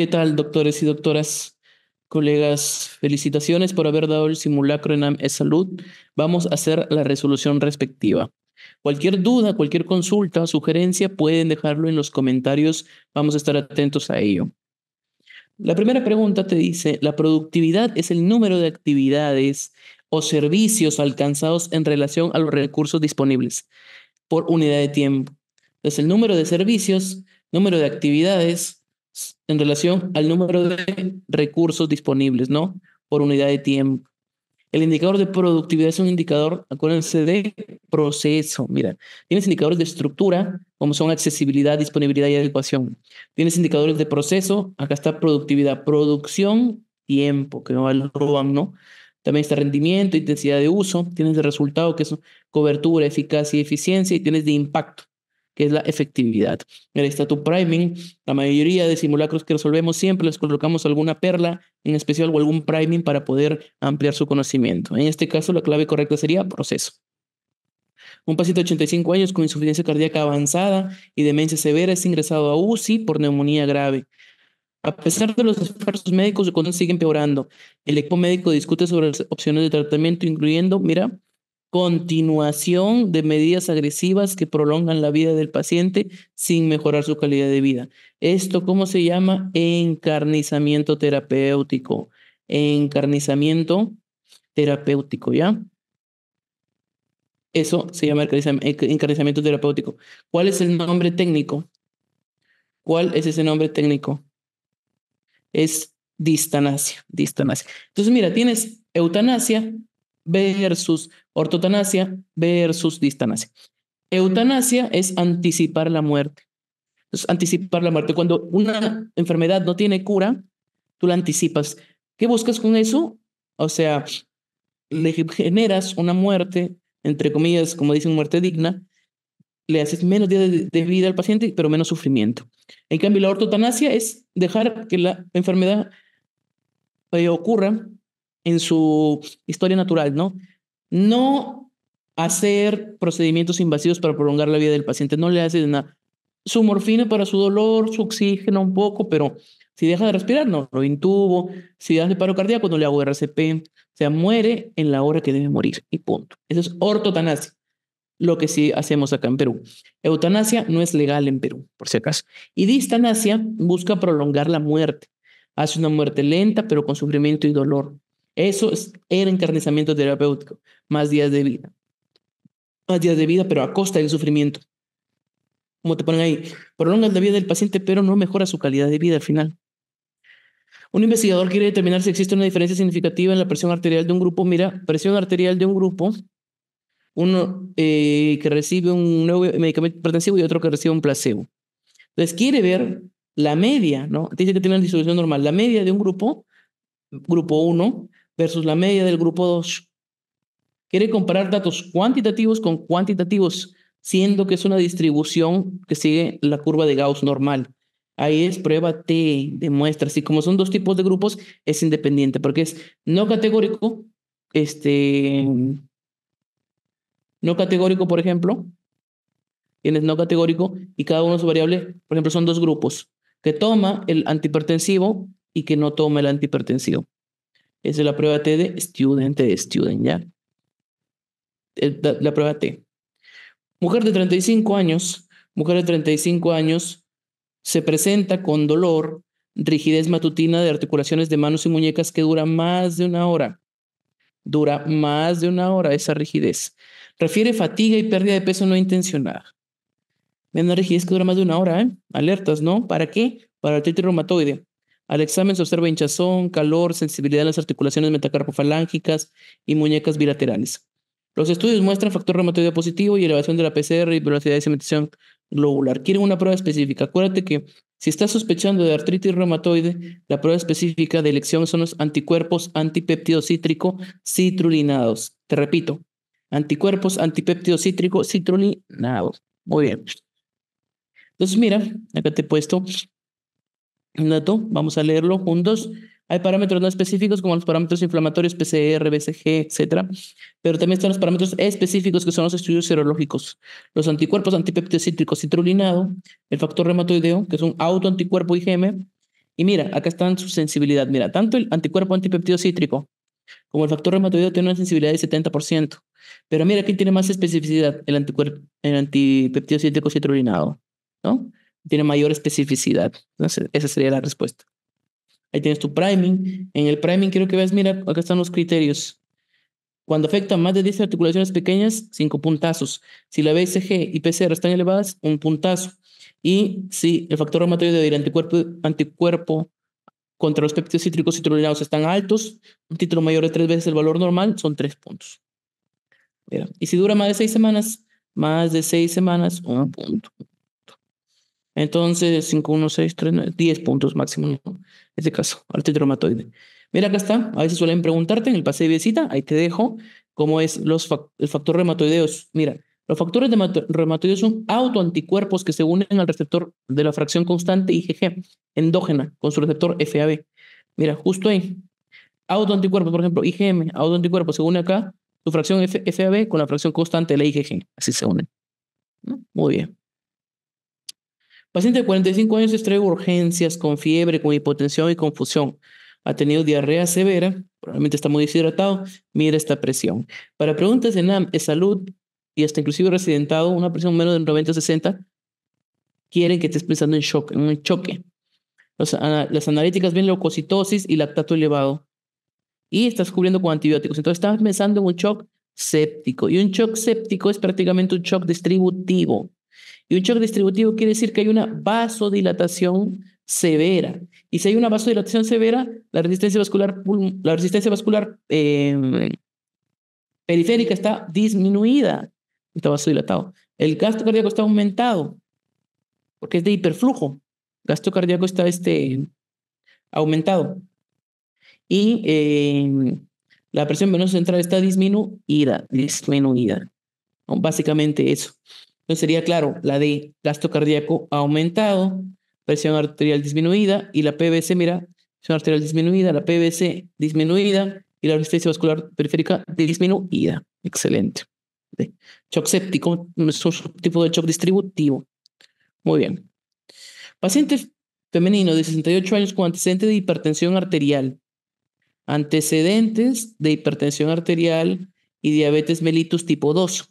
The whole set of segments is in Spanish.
¿Qué tal, doctores y doctoras? Colegas, felicitaciones por haber dado el simulacro en e Salud. Vamos a hacer la resolución respectiva. Cualquier duda, cualquier consulta, sugerencia, pueden dejarlo en los comentarios. Vamos a estar atentos a ello. La primera pregunta te dice, la productividad es el número de actividades o servicios alcanzados en relación a los recursos disponibles por unidad de tiempo. Es el número de servicios, número de actividades en relación al número de recursos disponibles, ¿no? Por unidad de tiempo. El indicador de productividad es un indicador, acuérdense, de proceso. Mira, tienes indicadores de estructura, como son accesibilidad, disponibilidad y adecuación. Tienes indicadores de proceso, acá está productividad, producción, tiempo, que no roban, ¿no? También está rendimiento, intensidad de uso, tienes de resultado, que es cobertura, eficacia y eficiencia, y tienes de impacto, es la efectividad. El estatus priming, la mayoría de simulacros que resolvemos siempre les colocamos alguna perla en especial o algún priming para poder ampliar su conocimiento. En este caso, la clave correcta sería proceso. Un paciente de 85 años con insuficiencia cardíaca avanzada y demencia severa es ingresado a UCI por neumonía grave. A pesar de los esfuerzos médicos, su condición sigue empeorando. El equipo médico discute sobre las opciones de tratamiento, incluyendo, mira, continuación de medidas agresivas que prolongan la vida del paciente sin mejorar su calidad de vida. Esto, ¿cómo se llama? Encarnizamiento terapéutico. Encarnizamiento terapéutico, ¿ya? Eso se llama encarnizamiento terapéutico. ¿Cuál es el nombre técnico? ¿Cuál es ese nombre técnico? Es distanasia, distanasia. Entonces, mira, tienes eutanasia, versus ortotanasia versus distanasia. Eutanasia es anticipar la muerte. Es anticipar la muerte. Cuando una enfermedad no tiene cura, tú la anticipas. ¿Qué buscas con eso? O sea, generas una muerte, entre comillas, como dicen, muerte digna, le haces menos días de, vida al paciente, pero menos sufrimiento. En cambio, la ortotanasia es dejar que la enfermedad eh, ocurra en su historia natural, ¿no? No hacer procedimientos invasivos para prolongar la vida del paciente, no le hace nada. Su morfina para su dolor, su oxígeno un poco, pero si deja de respirar, no, lo intubo. Si hace paro cardíaco, no le hago RCP. O sea, muere en la hora que debe morir y punto. Eso es ortotanasia, lo que sí hacemos acá en Perú. Eutanasia no es legal en Perú, por si acaso. Y distanasia busca prolongar la muerte. Hace una muerte lenta, pero con sufrimiento y dolor. Eso es era encarnizamiento terapéutico, más días de vida. Más días de vida, pero a costa del sufrimiento. Como te ponen ahí, Prolonga la vida del paciente, pero no mejora su calidad de vida al final. Un investigador quiere determinar si existe una diferencia significativa en la presión arterial de un grupo. Mira, presión arterial de un grupo, uno eh, que recibe un nuevo medicamento hipertensivo y otro que recibe un placebo. Entonces quiere ver la media, ¿no? Dice que tiene una distribución normal. La media de un grupo, grupo 1, versus la media del grupo 2. Quiere comparar datos cuantitativos con cuantitativos, siendo que es una distribución que sigue la curva de Gauss normal. Ahí es prueba T de muestras. Y como son dos tipos de grupos, es independiente, porque es no categórico, este, no categórico, por ejemplo, tienes no categórico y cada uno su variable, por ejemplo, son dos grupos, que toma el antihipertensivo y que no toma el antihipertensivo es la prueba T de student, de student, ¿ya? La, prueba T. Mujer de 35 años, mujer de 35 años, se presenta con dolor, rigidez matutina de articulaciones de manos y muñecas que dura más de una hora. Dura más de una hora esa rigidez. Refiere fatiga y pérdida de peso no intencionada. Ven una rigidez que dura más de una hora, ¿eh? Alertas, ¿no? ¿Para qué? Para artritis reumatoide. Al examen se observa hinchazón, calor, sensibilidad en las articulaciones metacarpofalángicas y muñecas bilaterales. Los estudios muestran factor reumatoide positivo y elevación de la PCR y velocidad de cementación globular. Quieren una prueba específica. Acuérdate que si estás sospechando de artritis reumatoide, la prueba específica de elección son los anticuerpos antipéptido cítrico citrulinados. Te repito, anticuerpos antipéptido cítrico citrulinados. Muy bien. Entonces, mira, acá te he puesto un dato, vamos a leerlo juntos. Hay parámetros no específicos como los parámetros inflamatorios, PCR, BCG, etc pero también están los parámetros específicos que son los estudios serológicos, los anticuerpos antipeptocítricos citrulinado el factor reumatoideo, que es un autoanticuerpo IgM. Y mira, acá están su sensibilidad. Mira, tanto el anticuerpo cítrico como el factor reumatoideo tiene una sensibilidad de 70%, pero mira, aquí tiene más especificidad el, anticuerpo, el cítrico citrulinado, ¿no? tiene mayor especificidad. esa sería la respuesta. Ahí tienes tu priming. En el priming quiero que veas, mira, acá están los criterios. Cuando afecta más de 10 articulaciones pequeñas, 5 puntazos. Si la BCG y PCR están elevadas, un puntazo. Y si el factor reumatoide de anticuerpo, anticuerpo contra los péptidos cítricos citrulinados están altos, un título mayor de 3 veces el valor normal, son 3 puntos. Y si dura más de 6 semanas, más de 6 semanas, un punto. Entonces, 5, 1, 6, 3, 9, 10 puntos máximo, En este caso, artritis reumatoide. Mira, acá está. A veces suelen preguntarte en el pase de visita, ahí te dejo, cómo es los el factor reumatoideo. Mira, los factores de reumatoideos son autoanticuerpos que se unen al receptor de la fracción constante IgG endógena con su receptor FAB. Mira, justo ahí. Autoanticuerpos, por ejemplo, IgM, autoanticuerpos se une acá, su fracción FAB con la fracción constante de la IgG. Así se unen. Muy bien. Paciente de 45 años extrae urgencias con fiebre, con hipotensión y confusión. Ha tenido diarrea severa, probablemente está muy deshidratado. Mira esta presión. Para preguntas en e, salud y hasta inclusive residentado, una presión menos de 90-60, quieren que estés pensando en shock, en un choque. las analíticas ven leucocitosis y lactato elevado. Y estás cubriendo con antibióticos. Entonces estás pensando en un shock séptico. Y un shock séptico es prácticamente un shock distributivo. Y un shock distributivo quiere decir que hay una vasodilatación severa. Y si hay una vasodilatación severa, la resistencia vascular, la resistencia vascular em, periférica está disminuida, está vasodilatado. El gasto cardíaco está aumentado, porque es de hiperflujo. El gasto cardíaco está este, aumentado. Y em, la presión venosa central está disminuida, disminuida. Básicamente eso. Entonces sería claro, la de gasto cardíaco aumentado, presión arterial disminuida y la PVC, mira, presión arterial disminuida, la PVC disminuida y la resistencia vascular periférica disminuida. Excelente. Shock séptico, es un tipo de shock distributivo. Muy bien. Paciente femenino de 68 años con antecedentes de hipertensión arterial. Antecedentes de hipertensión arterial y diabetes mellitus tipo 2.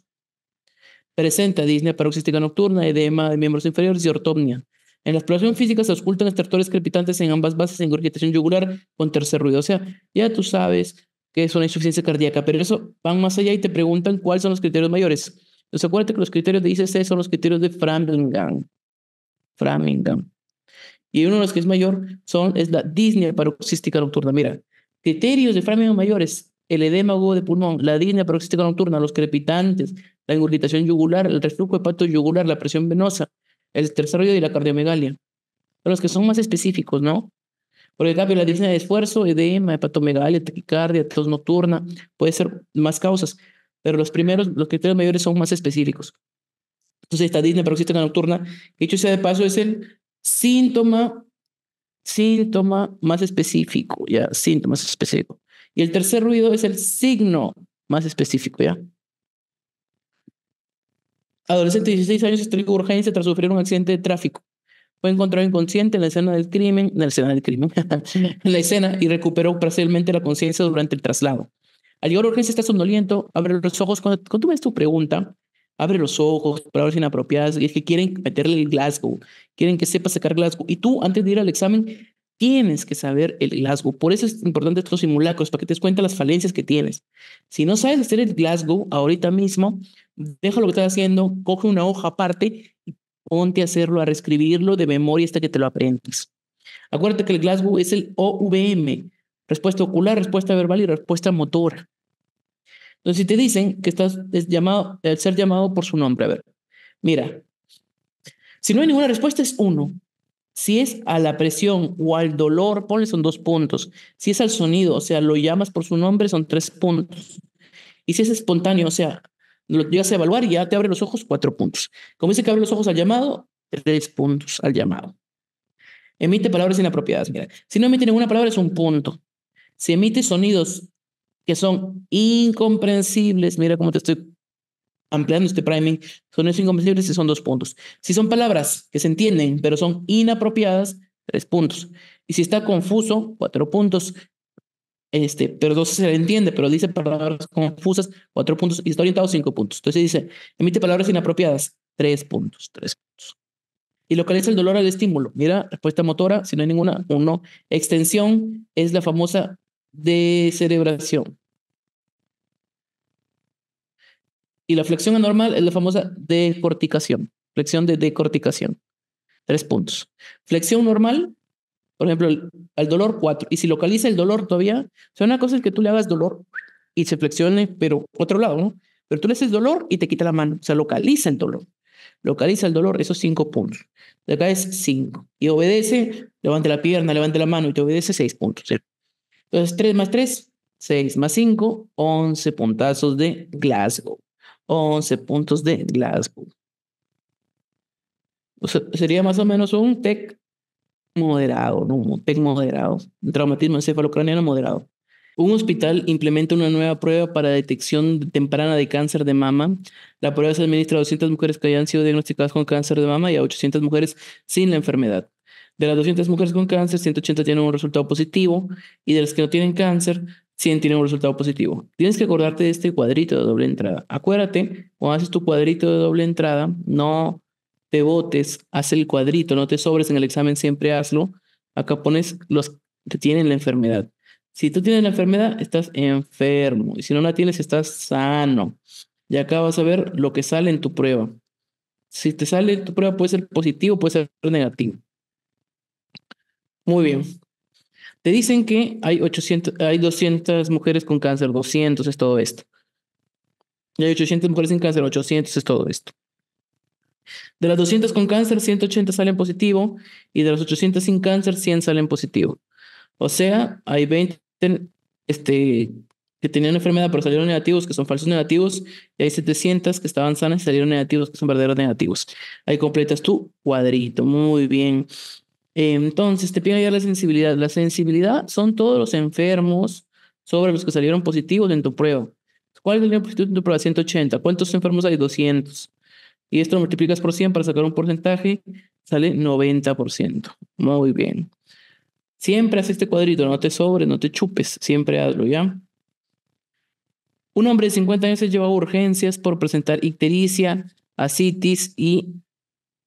Presenta disnea paroxística nocturna, edema de miembros inferiores y ortopnia. En la exploración física se ocultan estertores crepitantes en ambas bases en gorjetación yugular con tercer ruido. O sea, ya tú sabes que es una insuficiencia cardíaca, pero eso van más allá y te preguntan cuáles son los criterios mayores. Entonces acuérdate que los criterios de ICC son los criterios de Framingham. Framingham. Y uno de los que es mayor son, es la disnea paroxística nocturna. Mira, criterios de Framingham mayores, el edema agudo de pulmón, la disnea paroxística nocturna, los crepitantes, la ingurgitación yugular, el reflujo hepato-yugular, la presión venosa, el ruido y la cardiomegalia. Pero los que son más específicos, ¿no? Por el cambio, la disnea de esfuerzo, edema, hepatomegalia, taquicardia, tos nocturna, puede ser más causas. Pero los primeros, los criterios mayores son más específicos. Entonces, esta disnea paroxística nocturna, dicho sea de paso, es el síntoma, síntoma más específico, ya, síntoma más específico. Y el tercer ruido es el signo más específico, ya. Adolescente de 16 años en urgencia tras sufrir un accidente de tráfico. Fue encontrado inconsciente en la escena del crimen, en la escena del crimen, en la escena y recuperó parcialmente la conciencia durante el traslado. Al llegar a urgencia está somnoliento, abre los ojos. Cuando, tú ves tu pregunta, abre los ojos, palabras inapropiadas, y es que quieren meterle el Glasgow, quieren que sepa sacar Glasgow. Y tú, antes de ir al examen, tienes que saber el Glasgow. Por eso es importante estos simulacros, para que te des cuenta las falencias que tienes. Si no sabes hacer el Glasgow ahorita mismo, deja lo que estás haciendo, coge una hoja aparte y ponte a hacerlo, a reescribirlo de memoria hasta que te lo aprendas. Acuérdate que el Glasgow es el OVM, respuesta ocular, respuesta verbal y respuesta motora. Entonces, si te dicen que estás llamado, al ser llamado por su nombre, a ver, mira, si no hay ninguna respuesta es uno. Si es a la presión o al dolor, ponle son dos puntos. Si es al sonido, o sea, lo llamas por su nombre, son tres puntos. Y si es espontáneo, o sea, lo llegas a evaluar y ya te abre los ojos cuatro puntos. Como dice que abre los ojos al llamado, tres puntos al llamado. Emite palabras inapropiadas. Mira, si no emite ninguna palabra es un punto. Si emite sonidos que son incomprensibles, mira cómo te estoy ampliando este priming, sonidos incomprensibles si son dos puntos. Si son palabras que se entienden pero son inapropiadas, tres puntos. Y si está confuso, cuatro puntos este, pero dos se entiende, pero dice palabras confusas, cuatro puntos, y está orientado cinco puntos. Entonces dice, emite palabras inapropiadas, tres puntos, tres puntos. Y localiza el dolor al estímulo. Mira, respuesta motora, si no hay ninguna, uno. Extensión es la famosa decerebración Y la flexión anormal es la famosa decorticación, flexión de decorticación. Tres puntos. Flexión normal por ejemplo, al dolor cuatro. Y si localiza el dolor todavía, o sea, una cosa es que tú le hagas dolor y se flexione, pero otro lado, ¿no? Pero tú le haces dolor y te quita la mano. O sea, localiza el dolor. Localiza el dolor, esos cinco puntos. De acá es cinco. Y obedece, levante la pierna, levante la mano y te obedece seis puntos. Entonces, tres más tres, seis más cinco, once puntazos de Glasgow. Once puntos de Glasgow. sería más o menos un Tech moderado, no tengo moderado, traumatismo ucraniano moderado. Un hospital implementa una nueva prueba para detección temprana de cáncer de mama. La prueba se administra a 200 mujeres que hayan sido diagnosticadas con cáncer de mama y a 800 mujeres sin la enfermedad. De las 200 mujeres con cáncer, 180 tienen un resultado positivo y de las que no tienen cáncer, 100 tienen un resultado positivo. Tienes que acordarte de este cuadrito de doble entrada. Acuérdate, cuando haces tu cuadrito de doble entrada, no te botes, haz el cuadrito, no te sobres en el examen, siempre hazlo. Acá pones los que tienen la enfermedad. Si tú tienes la enfermedad, estás enfermo. Y si no la tienes, estás sano. Y acá vas a ver lo que sale en tu prueba. Si te sale en tu prueba, puede ser positivo, puede ser negativo. Muy bien. Te dicen que hay, 800, hay 200 mujeres con cáncer, 200 es todo esto. Y hay 800 mujeres sin cáncer, 800 es todo esto. De las 200 con cáncer, 180 salen positivo y de los 800 sin cáncer, 100 salen positivo. O sea, hay 20 este, que tenían enfermedad pero salieron negativos, que son falsos negativos, y hay 700 que estaban sanas y salieron negativos, que son verdaderos negativos. Ahí completas tu cuadrito. Muy bien. Entonces, te pido ya la sensibilidad. La sensibilidad son todos los enfermos sobre los que salieron positivos en tu prueba. es salieron positivo en tu prueba? 180. ¿Cuántos enfermos hay? 200 y esto lo multiplicas por 100 para sacar un porcentaje, sale 90%. Muy bien. Siempre haz este cuadrito, no te sobres, no te chupes, siempre hazlo, ¿ya? Un hombre de 50 años se lleva urgencias por presentar ictericia, asitis y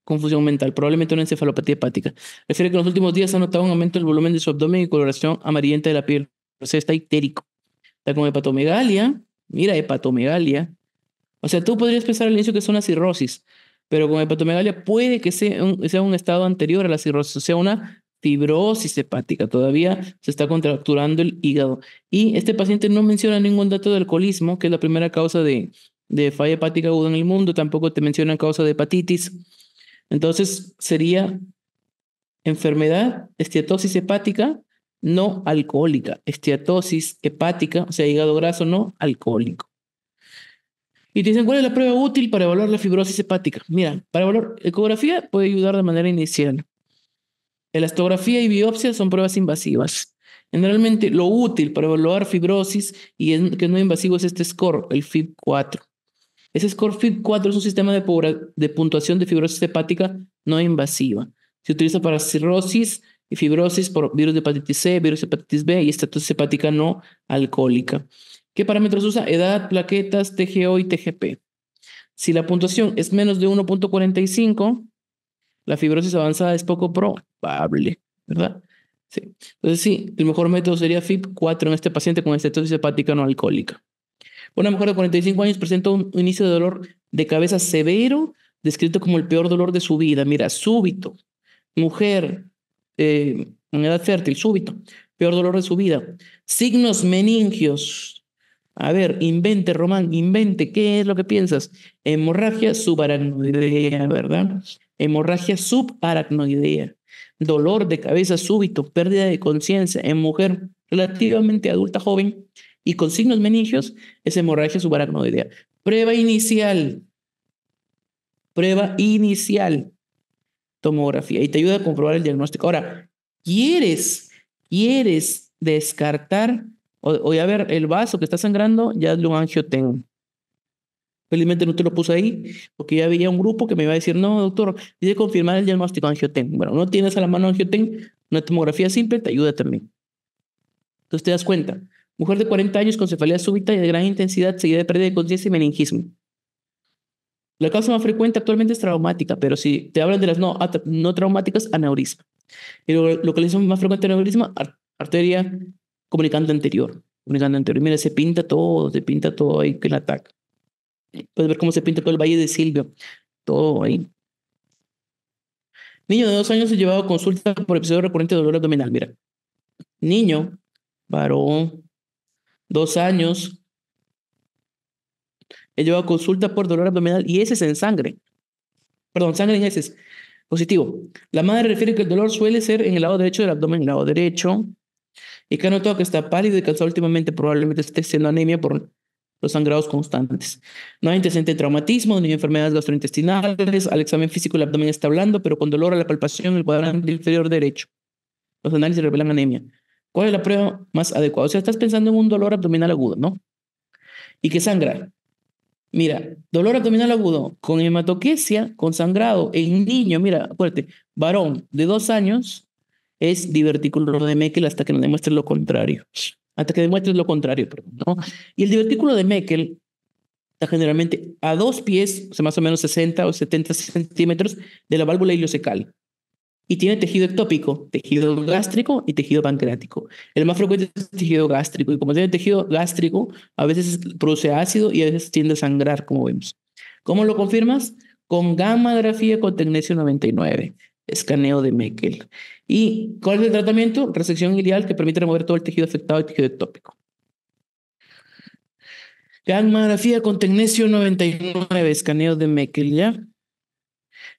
confusión mental, probablemente una encefalopatía hepática. Refiere que en los últimos días ha notado un aumento del volumen de su abdomen y coloración amarillenta de la piel. O sea, está ictérico. Está con hepatomegalia. Mira, hepatomegalia. O sea, tú podrías pensar al inicio que es una cirrosis, pero con hepatomegalia puede que sea un, estado anterior a la cirrosis, o sea, una fibrosis hepática. Todavía se está contracturando el hígado. Y este paciente no menciona ningún dato de alcoholismo, que es la primera causa de, de falla hepática aguda en el mundo. Tampoco te menciona causa de hepatitis. Entonces, sería enfermedad, estiatosis hepática no alcohólica, estiatosis hepática, o sea, hígado graso no alcohólico. Y te dicen, ¿cuál es la prueba útil para evaluar la fibrosis hepática? Mira, para evaluar ecografía puede ayudar de manera inicial. Elastografía y biopsia son pruebas invasivas. Generalmente lo útil para evaluar fibrosis y que no invasivo es este score, el FIB4. Ese score FIB4 es un sistema de, de puntuación de fibrosis hepática no invasiva. Se utiliza para cirrosis y fibrosis por virus de hepatitis C, virus de hepatitis B y estatus hepática no alcohólica. ¿Qué parámetros usa? Edad, plaquetas, TGO y TGP. Si la puntuación es menos de 1.45, la fibrosis avanzada es poco probable, ¿verdad? Sí. Entonces, sí, el mejor método sería FIP4 en este paciente con estetosis hepática no alcohólica. Una mujer de 45 años presenta un inicio de dolor de cabeza severo, descrito como el peor dolor de su vida. Mira, súbito. Mujer eh, en edad fértil, súbito. Peor dolor de su vida. Signos meningios, a ver, invente, Román, invente, ¿qué es lo que piensas? Hemorragia subaracnoidea, ¿verdad? Hemorragia subaracnoidea, dolor de cabeza súbito, pérdida de conciencia en mujer relativamente adulta joven y con signos meningios es hemorragia subaracnoidea. Prueba inicial. Prueba inicial. Tomografía y te ayuda a comprobar el diagnóstico. Ahora, ¿quieres quieres descartar o, oye, a ver, el vaso que está sangrando ya es lo angioten. Felizmente no te lo puse ahí, porque ya había un grupo que me iba a decir, no, doctor, dice confirmar el diagnóstico angioten. Bueno, no tienes a la mano angioten, una tomografía simple te ayuda también. Entonces te das cuenta. Mujer de 40 años con cefalea súbita y de gran intensidad, seguida de pérdida de conciencia y meningismo. La causa más frecuente actualmente es traumática, pero si te hablan de las no, no traumáticas, aneurisma. Y lo, que le dicen más frecuente aneurisma, arteria comunicante anterior. comunicando anterior. Mira, se pinta todo, se pinta todo ahí que el ataque. Puedes ver cómo se pinta todo el Valle de Silvio. Todo ahí. Niño de dos años he llevado consulta por episodio recurrente de dolor abdominal. Mira. Niño, varón, dos años. He llevado consulta por dolor abdominal y ese es en sangre. Perdón, sangre en heces. Positivo. La madre refiere que el dolor suele ser en el lado derecho del abdomen, el lado derecho, y que todo que está pálido y cansado últimamente, probablemente esté siendo anemia por los sangrados constantes. No hay antecedente de traumatismo, ni enfermedades gastrointestinales. Al examen físico el abdomen está hablando pero con dolor a la palpación el cuadrante inferior derecho. Los análisis revelan anemia. ¿Cuál es la prueba más adecuada? O sea, estás pensando en un dolor abdominal agudo, ¿no? Y que sangra. Mira, dolor abdominal agudo con hematoquesia, con sangrado en niño, mira, acuérdate, varón de dos años es divertículo de Meckel hasta que nos demuestre lo contrario. Hasta que demuestre lo contrario, perdón, ¿no? Y el divertículo de Meckel está generalmente a dos pies, o sea, más o menos 60 o 70 centímetros de la válvula iliocecal Y tiene tejido ectópico, tejido gástrico y tejido pancreático. El más frecuente es el tejido gástrico. Y como tiene tejido gástrico, a veces produce ácido y a veces tiende a sangrar, como vemos. ¿Cómo lo confirmas? Con gammagrafía con tecnesio 99 escaneo de Meckel. ¿Y cuál es el tratamiento? Resección ilial que permite remover todo el tejido afectado y tejido ectópico. Gammagrafía con tecnesio 99, escaneo de Meckel, ¿ya?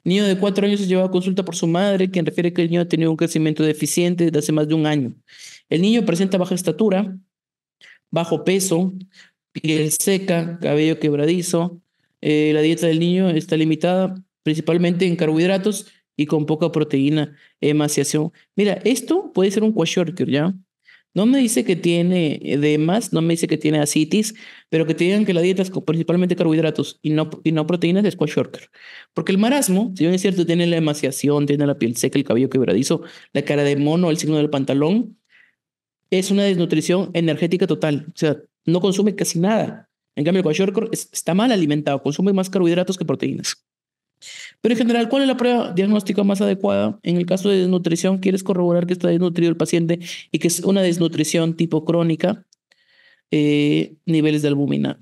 Niño de 4 años es llevado a consulta por su madre, quien refiere que el niño ha tenido un crecimiento deficiente desde hace más de un año. El niño presenta baja estatura, bajo peso, piel seca, cabello quebradizo. Eh, la dieta del niño está limitada principalmente en carbohidratos y con poca proteína, emaciación. Eh, Mira, esto puede ser un quashorker ¿ya? No me dice que tiene edemas, eh, no me dice que tiene asitis, pero que te digan que la dieta es principalmente carbohidratos y no, y no proteínas es quashorker Porque el marasmo, si bien es cierto, tiene la emaciación, tiene la piel seca, el cabello quebradizo, la cara de mono, el signo del pantalón, es una desnutrición energética total. O sea, no consume casi nada. En cambio, el quashorker está mal alimentado, consume más carbohidratos que proteínas. Pero en general, ¿cuál es la prueba diagnóstica más adecuada? En el caso de desnutrición, quieres corroborar que está desnutrido el paciente y que es una desnutrición tipo crónica, eh, niveles de albúmina.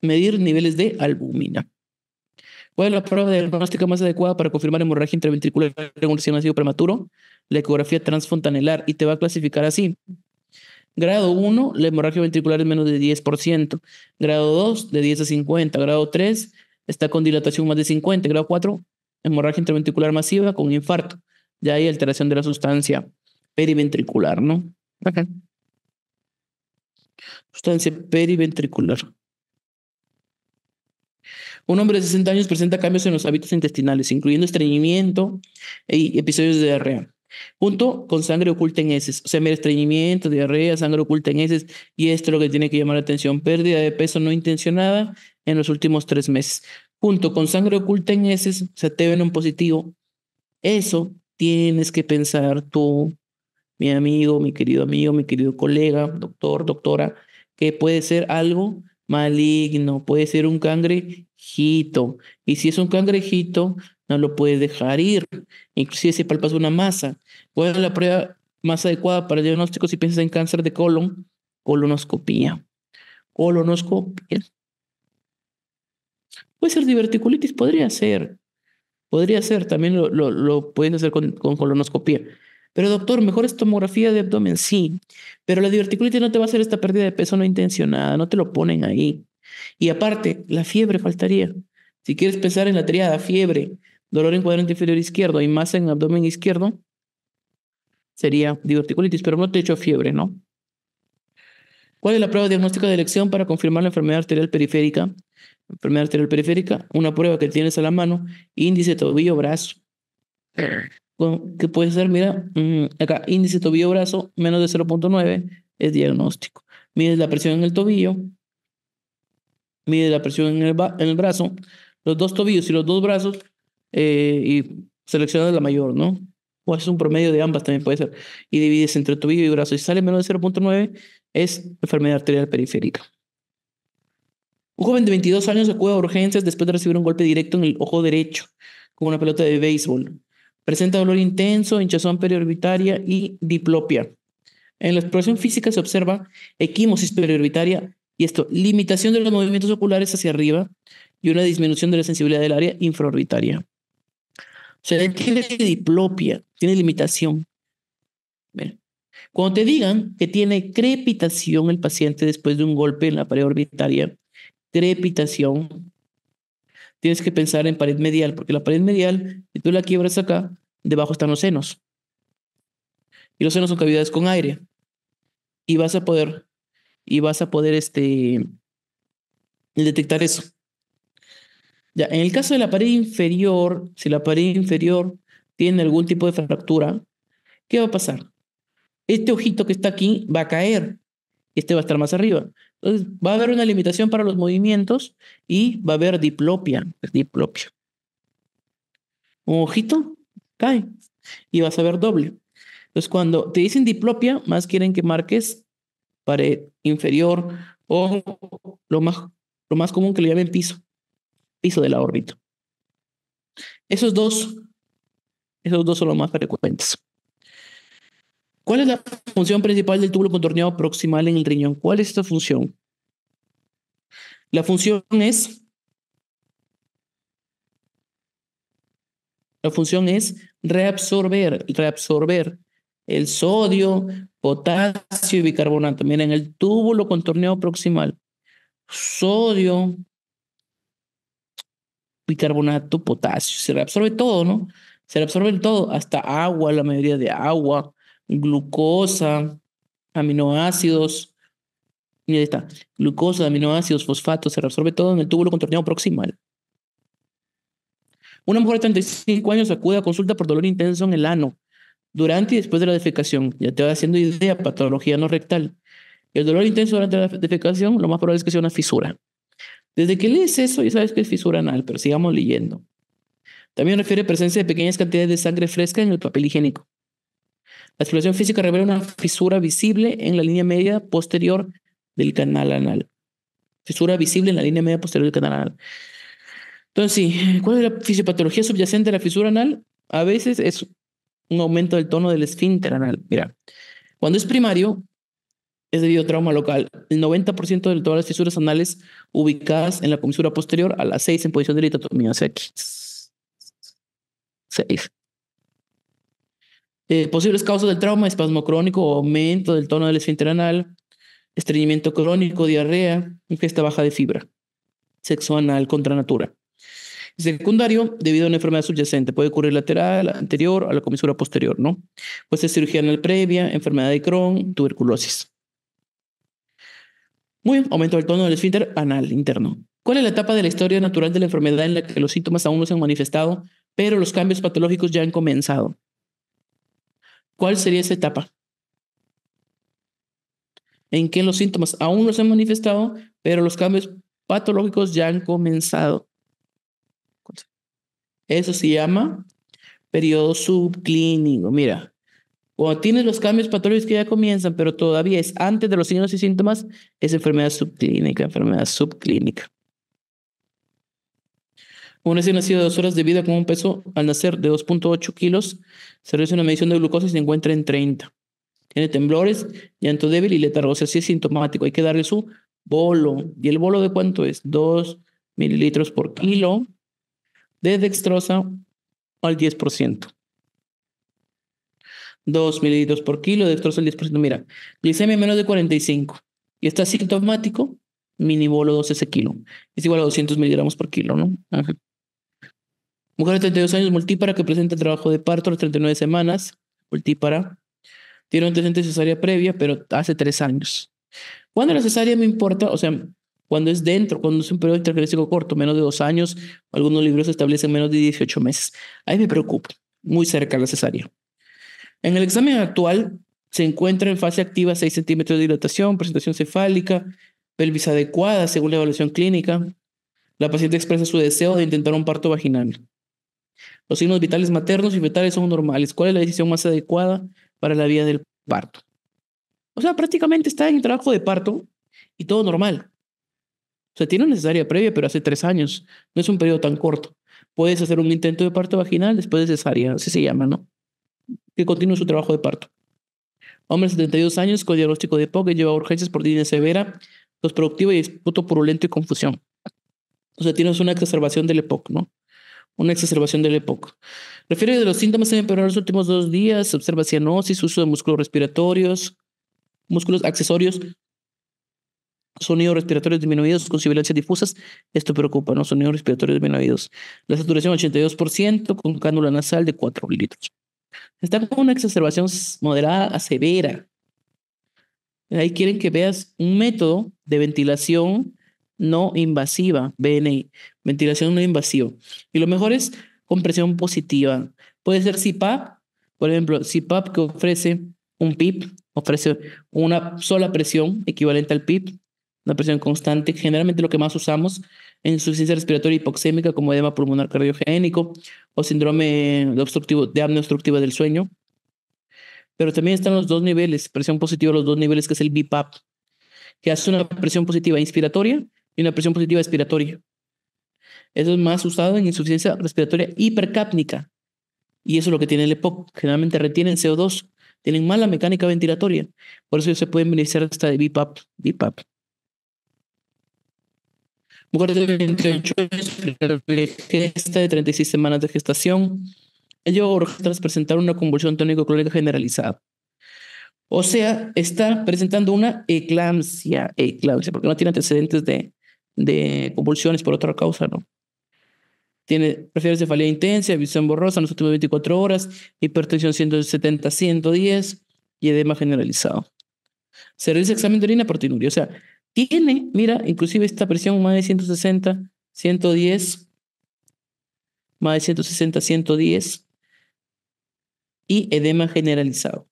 Medir niveles de albúmina. ¿Cuál es la prueba diagnóstica más adecuada para confirmar hemorragia intraventricular en un recién nacido prematuro? La ecografía transfontanelar y te va a clasificar así. Grado 1, la hemorragia ventricular es menos de 10%. Grado 2, de 10 a 50. Grado 3, está con dilatación más de 50, grado 4, hemorragia interventricular masiva con infarto. Ya hay alteración de la sustancia periventricular, ¿no? Okay. Sustancia periventricular. Un hombre de 60 años presenta cambios en los hábitos intestinales, incluyendo estreñimiento y e episodios de diarrea. junto con sangre oculta en heces. O sea, estreñimiento, diarrea, sangre oculta en heces. Y esto es lo que tiene que llamar la atención. Pérdida de peso no intencionada en los últimos tres meses. Junto con sangre oculta en heces, se te ven un positivo. Eso tienes que pensar tú, mi amigo, mi querido amigo, mi querido colega, doctor, doctora, que puede ser algo maligno, puede ser un cangrejito. Y si es un cangrejito, no lo puedes dejar ir. Inclusive si palpas una masa. ¿Cuál es la prueba más adecuada para el diagnóstico si piensas en cáncer de colon? Colonoscopía. Colonoscopía. Puede ser diverticulitis, podría ser. Podría ser, también lo, pueden hacer con, colonoscopía. Pero doctor, mejor es tomografía de abdomen, sí. Pero la diverticulitis no te va a hacer esta pérdida de peso no intencionada, no te lo ponen ahí. Y aparte, la fiebre faltaría. Si quieres pensar en la triada, fiebre, dolor en cuadrante inferior izquierdo y más en abdomen izquierdo, sería diverticulitis, pero no te he hecho fiebre, ¿no? ¿Cuál es la prueba diagnóstica de elección para confirmar la enfermedad arterial periférica? enfermedad arterial periférica, una prueba que tienes a la mano, índice, tobillo, brazo. Que puede ser, mira, mm, acá, índice, tobillo, brazo, menos de 0.9 es diagnóstico. Mides la presión en el tobillo, mides la presión en el, en el brazo, los dos tobillos y los dos brazos, eh, y seleccionas la mayor, ¿no? O es un promedio de ambas también puede ser. Y divides entre tobillo y brazo. y sale menos de 0.9, es enfermedad arterial periférica. Un joven de 22 años acude a urgencias después de recibir un golpe directo en el ojo derecho con una pelota de béisbol. Presenta dolor intenso, hinchazón periorbitaria y diplopia. En la exploración física se observa equimosis periorbitaria y esto, limitación de los movimientos oculares hacia arriba y una disminución de la sensibilidad del área infraorbitaria. O sea, tiene diplopia, tiene limitación. cuando te digan que tiene crepitación el paciente después de un golpe en la pared orbitaria, crepitación. Tienes que pensar en pared medial, porque la pared medial, si tú la quiebras acá, debajo están los senos. Y los senos son cavidades con aire. Y vas a poder, y vas a poder este, detectar eso. Ya, en el caso de la pared inferior, si la pared inferior tiene algún tipo de fractura, ¿qué va a pasar? Este ojito que está aquí va a caer y este va a estar más arriba. Entonces va a haber una limitación para los movimientos y va a haber diplopia. diplopia. Un ojito cae y vas a ver doble. Entonces cuando te dicen diplopia, más quieren que marques pared inferior o lo más, lo más común que le llamen piso, piso de la órbita. Esos dos, esos dos son los más frecuentes. ¿Cuál es la función principal del túbulo contorneado proximal en el riñón? ¿Cuál es esta función? La función es La función es reabsorber, reabsorber el sodio, potasio y bicarbonato. Miren, el túbulo contorneado proximal. Sodio, bicarbonato, potasio. Se reabsorbe todo, ¿no? Se reabsorbe todo, hasta agua, la mayoría de agua, glucosa, aminoácidos, y ahí está, glucosa, aminoácidos, fosfatos, se resuelve todo en el túbulo contorneado proximal. Una mujer de 35 años acude a consulta por dolor intenso en el ano, durante y después de la defecación. Ya te va haciendo idea, patología no rectal. El dolor intenso durante la defecación, lo más probable es que sea una fisura. Desde que lees eso, ya sabes que es fisura anal, pero sigamos leyendo. También refiere presencia de pequeñas cantidades de sangre fresca en el papel higiénico. La exploración física revela una fisura visible en la línea media posterior del canal anal. Fisura visible en la línea media posterior del canal anal. Entonces, ¿cuál es la fisiopatología subyacente de la fisura anal? A veces es un aumento del tono del esfínter anal. Mira, cuando es primario, es debido a trauma local. El 90% de todas las fisuras anales ubicadas en la comisura posterior a las 6 en posición de litotomía. O sea, 6. Eh, posibles causas del trauma, espasmo crónico, aumento del tono del esfínter anal, estreñimiento crónico, diarrea, ingesta baja de fibra, sexo anal contra natura. Secundario, debido a una enfermedad subyacente, puede ocurrir lateral, anterior, a la comisura posterior, ¿no? Puede ser cirugía anal previa, enfermedad de Crohn, tuberculosis. Muy bien, aumento del tono del esfínter anal interno. ¿Cuál es la etapa de la historia natural de la enfermedad en la que los síntomas aún no se han manifestado, pero los cambios patológicos ya han comenzado? ¿Cuál sería esa etapa? ¿En que los síntomas aún no se han manifestado, pero los cambios patológicos ya han comenzado? Eso se llama periodo subclínico. Mira, cuando tienes los cambios patológicos que ya comienzan, pero todavía es antes de los signos y síntomas, es enfermedad subclínica, enfermedad subclínica. Un recién nacido de dos horas de vida con un peso al nacer de 2.8 kilos se realiza una medición de glucosa y se encuentra en 30. Tiene temblores, llanto débil y letargo. O sea, es sintomático. Hay que darle su bolo. ¿Y el bolo de cuánto es? 2 mililitros por kilo de dextrosa al 10%. 2 mililitros por kilo de dextrosa al 10%. Mira, glicemia menos de 45. Y está sintomático, mini bolo 2 ese kilo. Es igual a 200 miligramos por kilo, ¿no? Mujer de 32 años, multípara, que presenta trabajo de parto a las 39 semanas, multípara. Tiene un de cesárea previa, pero hace tres años. ¿Cuándo la cesárea me importa, o sea, cuando es dentro, cuando es un periodo intercrésico corto, menos de dos años, algunos libros establecen menos de 18 meses. Ahí me preocupa, muy cerca la cesárea. En el examen actual se encuentra en fase activa 6 centímetros de dilatación, presentación cefálica, pelvis adecuada según la evaluación clínica. La paciente expresa su deseo de intentar un parto vaginal. Los signos vitales maternos y fetales son normales. ¿Cuál es la decisión más adecuada para la vida del parto? O sea, prácticamente está en el trabajo de parto y todo normal. O sea, tiene una necesaria previa, pero hace tres años. No es un periodo tan corto. Puedes hacer un intento de parto vaginal después de cesárea, así se llama, ¿no? Que continúe su trabajo de parto. Hombre de 72 años con diagnóstico de EPOC que lleva urgencias por línea severa, postproductiva y disputo purulento y confusión. O sea, tienes una exacerbación del EPOC, ¿no? una exacerbación de la época. Refiere de los síntomas en los últimos dos días, observa cianosis, uso de músculos respiratorios, músculos accesorios, sonidos respiratorios disminuidos con sibilancias difusas. Esto preocupa, ¿no? Sonidos respiratorios disminuidos. La saturación 82% con cánula nasal de 4 mililitros. Está con una exacerbación moderada a severa. Ahí quieren que veas un método de ventilación no invasiva, BNI, ventilación no invasiva. Y lo mejor es con presión positiva. Puede ser CPAP, por ejemplo, CPAP que ofrece un PIP, ofrece una sola presión equivalente al PIP, una presión constante, generalmente lo que más usamos en insuficiencia respiratoria hipoxémica como edema pulmonar cardiogénico o síndrome de, obstructivo, de apnea obstructiva del sueño. Pero también están los dos niveles, presión positiva, los dos niveles que es el BIPAP, que hace una presión positiva inspiratoria una presión positiva respiratoria. Eso es más usado en insuficiencia respiratoria hipercápnica. Y eso es lo que tiene el EPOC. Generalmente retienen CO2, tienen mala mecánica ventilatoria. Por eso se pueden beneficiar hasta de BIPAP. BIPAP. Mujeres de 28 de 36 semanas de gestación. Ello tras presentar una convulsión tónico clónica generalizada. O sea, está presentando una eclampsia, eclampsia, porque no tiene antecedentes de de convulsiones por otra causa, ¿no? Tiene, prefiere cefalía intensa, visión borrosa en las últimas 24 horas, hipertensión 170-110 y edema generalizado. Se realiza examen de orina por tinurio. O sea, tiene, mira, inclusive esta presión más de 160, 110, más de 160, 110 y edema generalizado.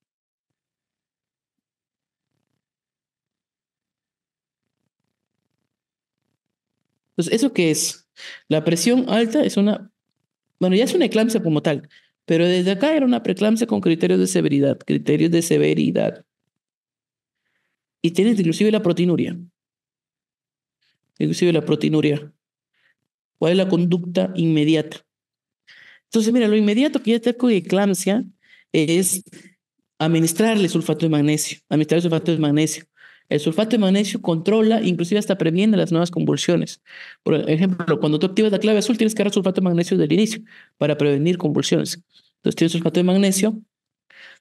Entonces, ¿eso qué es? La presión alta es una, bueno, ya es una eclampsia como tal, pero desde acá era una preeclampsia con criterios de severidad, criterios de severidad. Y tienes inclusive la proteinuria. Inclusive la proteinuria. ¿Cuál es la conducta inmediata? Entonces, mira, lo inmediato que ya está con eclampsia es administrarle sulfato de magnesio, administrarle sulfato de magnesio. El sulfato de magnesio controla, inclusive hasta previene las nuevas convulsiones. Por ejemplo, cuando tú activas la clave azul, tienes que agarrar sulfato de magnesio desde el inicio para prevenir convulsiones. Entonces tienes sulfato de magnesio,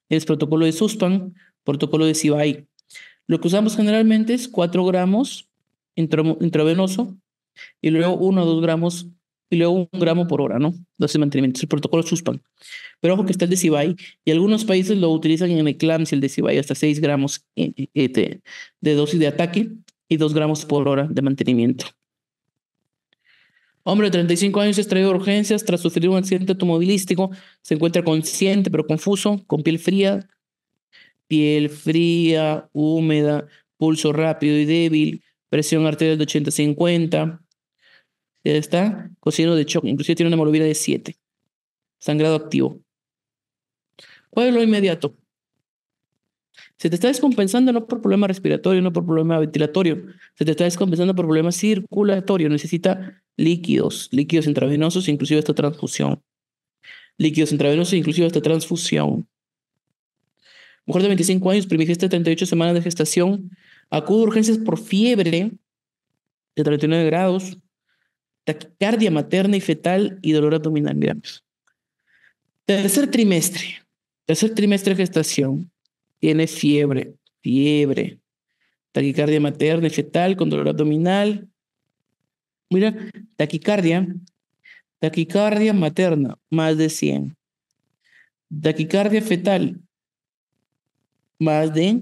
es protocolo de Sustan, protocolo de Sibai. Lo que usamos generalmente es 4 gramos intravenoso y luego 1 o 2 gramos y luego un gramo por hora, ¿no? de mantenimiento. el protocolo SUSPAN. Pero ojo que está el de y algunos países lo utilizan en el eclampsia, el de hasta 6 gramos eh, eh, eh, de dosis de ataque y 2 gramos por hora de mantenimiento. Hombre de 35 años se de urgencias tras sufrir un accidente automovilístico. Se encuentra consciente pero confuso, con piel fría, piel fría, húmeda, pulso rápido y débil, presión arterial de 80-50 está cociendo de shock, inclusive tiene una hemoglobina de 7, sangrado activo. ¿Cuál es lo inmediato? Se te está descompensando no por problema respiratorio, no por problema ventilatorio, se te está descompensando por problema circulatorio, necesita líquidos, líquidos intravenosos, inclusive esta transfusión. Líquidos intravenosos, inclusive esta transfusión. Mujer de 25 años, primigesta de 38 semanas de gestación, acude a urgencias por fiebre de 39 grados, taquicardia materna y fetal y dolor abdominal. digamos. Tercer trimestre, tercer trimestre de gestación, tiene fiebre, fiebre, taquicardia materna y fetal con dolor abdominal. Mira, taquicardia, taquicardia materna, más de 100. Taquicardia fetal, más de...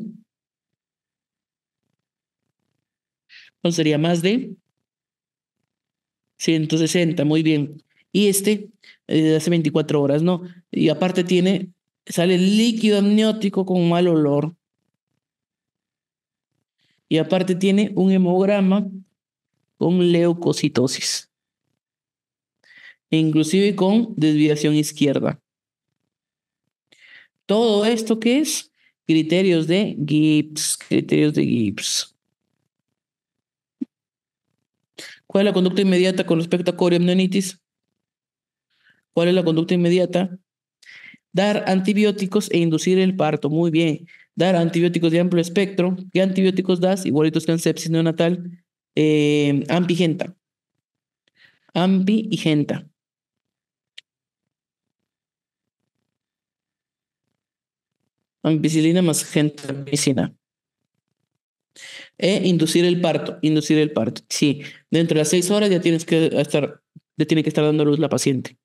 ¿Cuál sería más de? 160, muy bien. Y este, eh, hace 24 horas, ¿no? Y aparte tiene, sale líquido amniótico con mal olor. Y aparte tiene un hemograma con leucocitosis. E inclusive con desviación izquierda. Todo esto que es criterios de Gibbs, criterios de Gibbs. ¿Cuál es la conducta inmediata con respecto a coriamnionitis? ¿Cuál es la conducta inmediata? Dar antibióticos e inducir el parto. Muy bien. Dar antibióticos de amplio espectro. ¿Qué antibióticos das? Igualitos que en sepsis neonatal. Eh, ampigenta. Ampi y Ampicilina más gentamicina. E inducir el parto, inducir el parto. Sí, dentro de las seis horas ya tienes que estar, ya tiene que estar dando luz la paciente.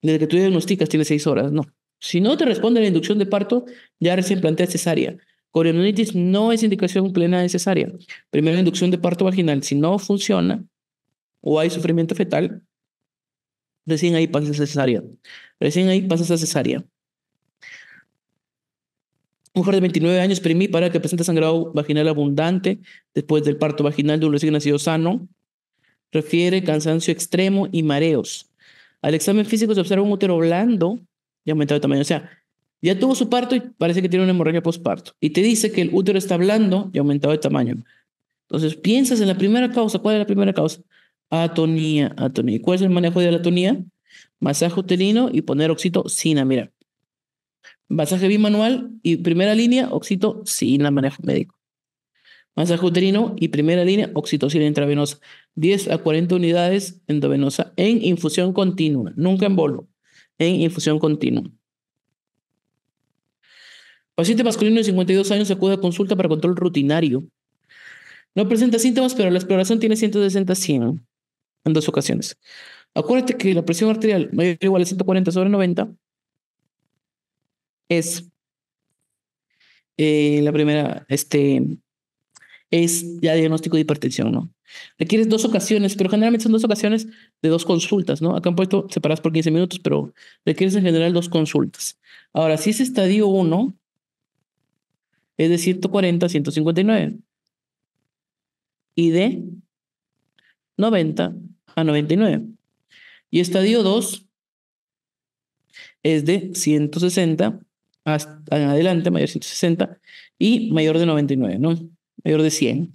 Desde que tú diagnosticas tiene seis horas, no. Si no te responde la inducción de parto, ya recién plantea cesárea. coronitis no es indicación plena de cesárea. Primero inducción de parto vaginal. Si no funciona o hay sufrimiento fetal, recién ahí pasas a cesárea. Recién ahí pasas a cesárea mujer de 29 años para que presenta sangrado vaginal abundante después del parto vaginal de un recién nacido sano. Refiere cansancio extremo y mareos. Al examen físico se observa un útero blando y aumentado de tamaño. O sea, ya tuvo su parto y parece que tiene una hemorragia postparto. Y te dice que el útero está blando y aumentado de tamaño. Entonces piensas en la primera causa. ¿Cuál es la primera causa? Atonía, atonía. ¿Cuál es el manejo de la atonía? Masaje uterino y poner oxitocina. Mira, Masaje bimanual y primera línea, oxitocina, manejo médico. Masaje uterino y primera línea, oxitocina intravenosa. 10 a 40 unidades endovenosa en infusión continua, nunca en bolo, en infusión continua. Paciente masculino de 52 años acude a consulta para control rutinario. No presenta síntomas, pero la exploración tiene 160-100 en dos ocasiones. Acuérdate que la presión arterial mayor o igual a 140 sobre 90 es eh, la primera, este, es ya diagnóstico de hipertensión, ¿no? Requieres dos ocasiones, pero generalmente son dos ocasiones de dos consultas, ¿no? Acá han puesto separadas por 15 minutos, pero requieres en general dos consultas. Ahora, si es estadio 1, es de 140 a 159. Y de 90 a 99. Y estadio 2 es de 160 en adelante, mayor de 160 y mayor de 99, ¿no? Mayor de 100.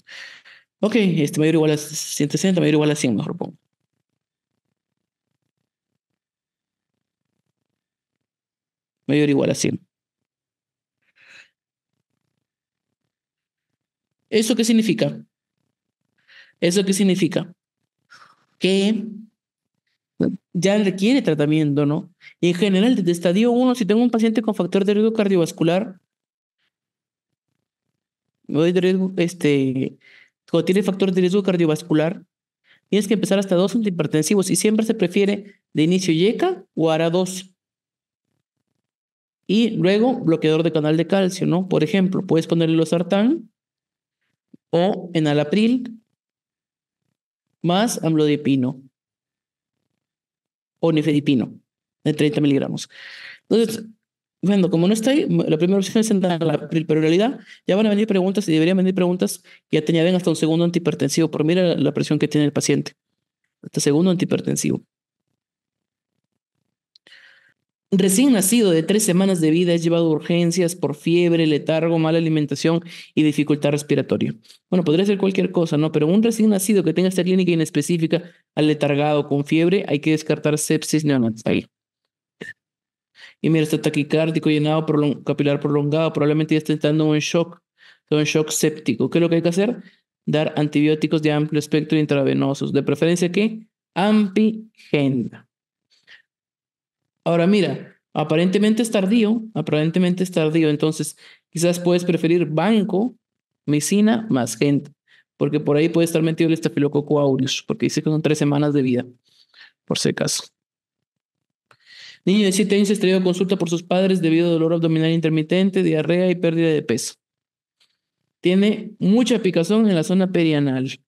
Ok, este mayor o igual a 160, mayor o igual a 100, mejor pongo. Mayor o igual a 100. ¿Eso qué significa? ¿Eso qué significa? Que ya requiere tratamiento, ¿no? Y en general, desde estadio 1, si tengo un paciente con factor de riesgo cardiovascular, este, cuando tiene factor de riesgo cardiovascular, tienes que empezar hasta dos antihipertensivos y siempre se prefiere de inicio YECA o ARA2. Y luego bloqueador de canal de calcio, ¿no? Por ejemplo, puedes ponerle los sartán o enalapril más amlodipino o nifedipino de 30 miligramos. Entonces, bueno, como no está ahí, la primera opción es sentar la prioridad Ya van a venir preguntas y deberían venir preguntas que ya te ven hasta un segundo antihipertensivo, por mira la presión que tiene el paciente. Hasta segundo antihipertensivo. Recién nacido de tres semanas de vida es llevado a urgencias por fiebre, letargo, mala alimentación y dificultad respiratoria. Bueno, podría ser cualquier cosa, ¿no? Pero un recién nacido que tenga esta clínica inespecífica, letargado con fiebre, hay que descartar sepsis neonatal. Y mira, está taquicárdico, llenado, capilar prolongado, probablemente ya está entrando en shock, en shock séptico. ¿Qué es lo que hay que hacer? Dar antibióticos de amplio espectro intravenosos, de preferencia que ampigenda. Ahora mira, aparentemente es tardío, aparentemente es tardío, entonces quizás puedes preferir banco, medicina, más gente, porque por ahí puede estar metido el estafilococo aureus, porque dice que son tres semanas de vida, por si acaso. Niño de 7 años consulta por sus padres debido a dolor abdominal intermitente, diarrea y pérdida de peso. Tiene mucha picazón en la zona perianal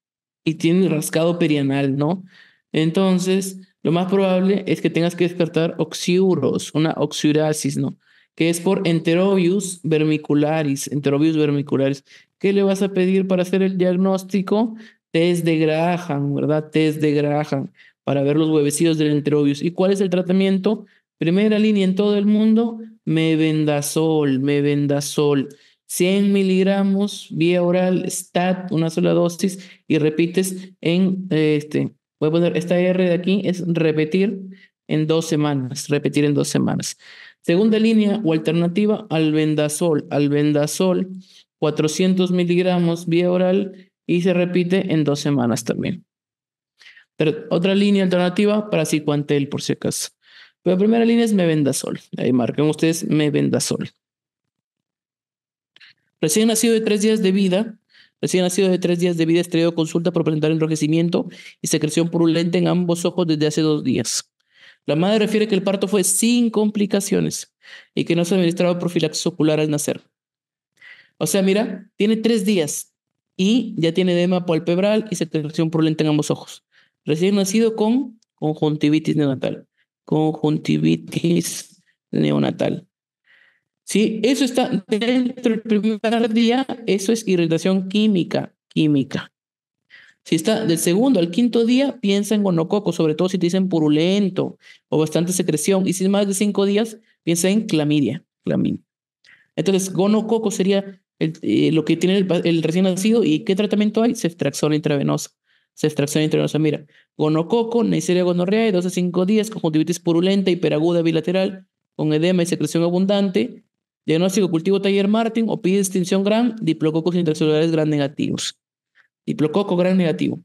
y tiene rascado perianal, ¿no? Entonces, lo más probable es que tengas que descartar oxiuros, una oxiurasis, ¿no? Que es por Enterobius vermicularis, Enterobius vermicularis. ¿Qué le vas a pedir para hacer el diagnóstico? Test de Graham, ¿verdad? Test de Graham para ver los huevecillos del Enterobius. ¿Y cuál es el tratamiento? Primera línea en todo el mundo, mebendazol, mevendazol. 100 miligramos vía oral, STAT, una sola dosis, y repites en, este, Voy a poner esta R de aquí, es repetir en dos semanas, repetir en dos semanas. Segunda línea o alternativa, al al Albendazol, 400 miligramos vía oral y se repite en dos semanas también. otra línea alternativa, para el por si acaso. Pero la primera línea es mebendazol. Ahí marquen ustedes mebendazol. Recién nacido de tres días de vida, Recién nacido de tres días de vida estrelló consulta por presentar enrojecimiento y secreción purulenta en ambos ojos desde hace dos días. La madre refiere que el parto fue sin complicaciones y que no se administraba profilaxis ocular al nacer. O sea, mira, tiene tres días y ya tiene edema palpebral y secreción purulenta en ambos ojos. Recién nacido con conjuntivitis neonatal. Conjuntivitis neonatal. Sí, eso está dentro del primer día, eso es irritación química, química. Si está del segundo al quinto día, piensa en gonococo, sobre todo si te dicen purulento o bastante secreción. Y si es más de cinco días, piensa en clamidia, clamidia. Entonces, gonococo sería eh, lo que tiene el, recién nacido y qué tratamiento hay, Sextracción intravenosa. Sextracción intravenosa, mira, gonococo, neisseria gonorrea, de a cinco días, conjuntivitis purulenta, hiperaguda bilateral, con edema y secreción abundante, Diagnóstico cultivo Taller Martin o pide extinción gran, diplococos intracelulares gran negativos. Diplococo gran negativo.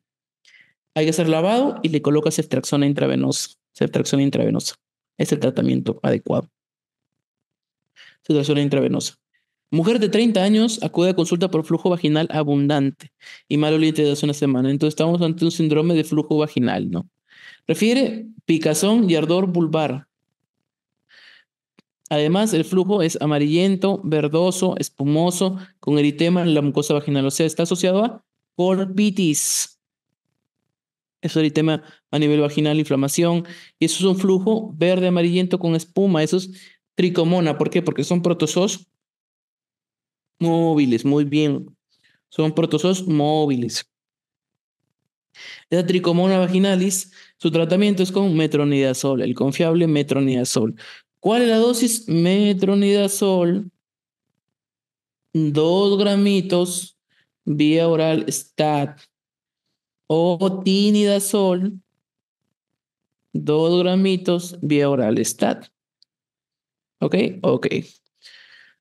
Hay que ser lavado y le colocas ceftraxona intravenosa. extracción intravenosa. Es el tratamiento adecuado. Ceftraxona intravenosa. Mujer de 30 años acude a consulta por flujo vaginal abundante y malo de hace una semana. Entonces estamos ante un síndrome de flujo vaginal, ¿no? Refiere picazón y ardor vulvar, Además, el flujo es amarillento, verdoso, espumoso, con eritema en la mucosa vaginal. O sea, está asociado a porbitis. Es eritema a nivel vaginal, inflamación. Y eso es un flujo verde amarillento con espuma. Eso es tricomona. ¿Por qué? Porque son protozoos móviles. Muy bien. Son protozoos móviles. La tricomona vaginalis, su tratamiento es con metronidazol, el confiable metronidazol. ¿Cuál es la dosis? Metronidazol, dos gramitos vía oral STAT o tinidazol, gramitos vía oral STAT. ¿Ok? Ok.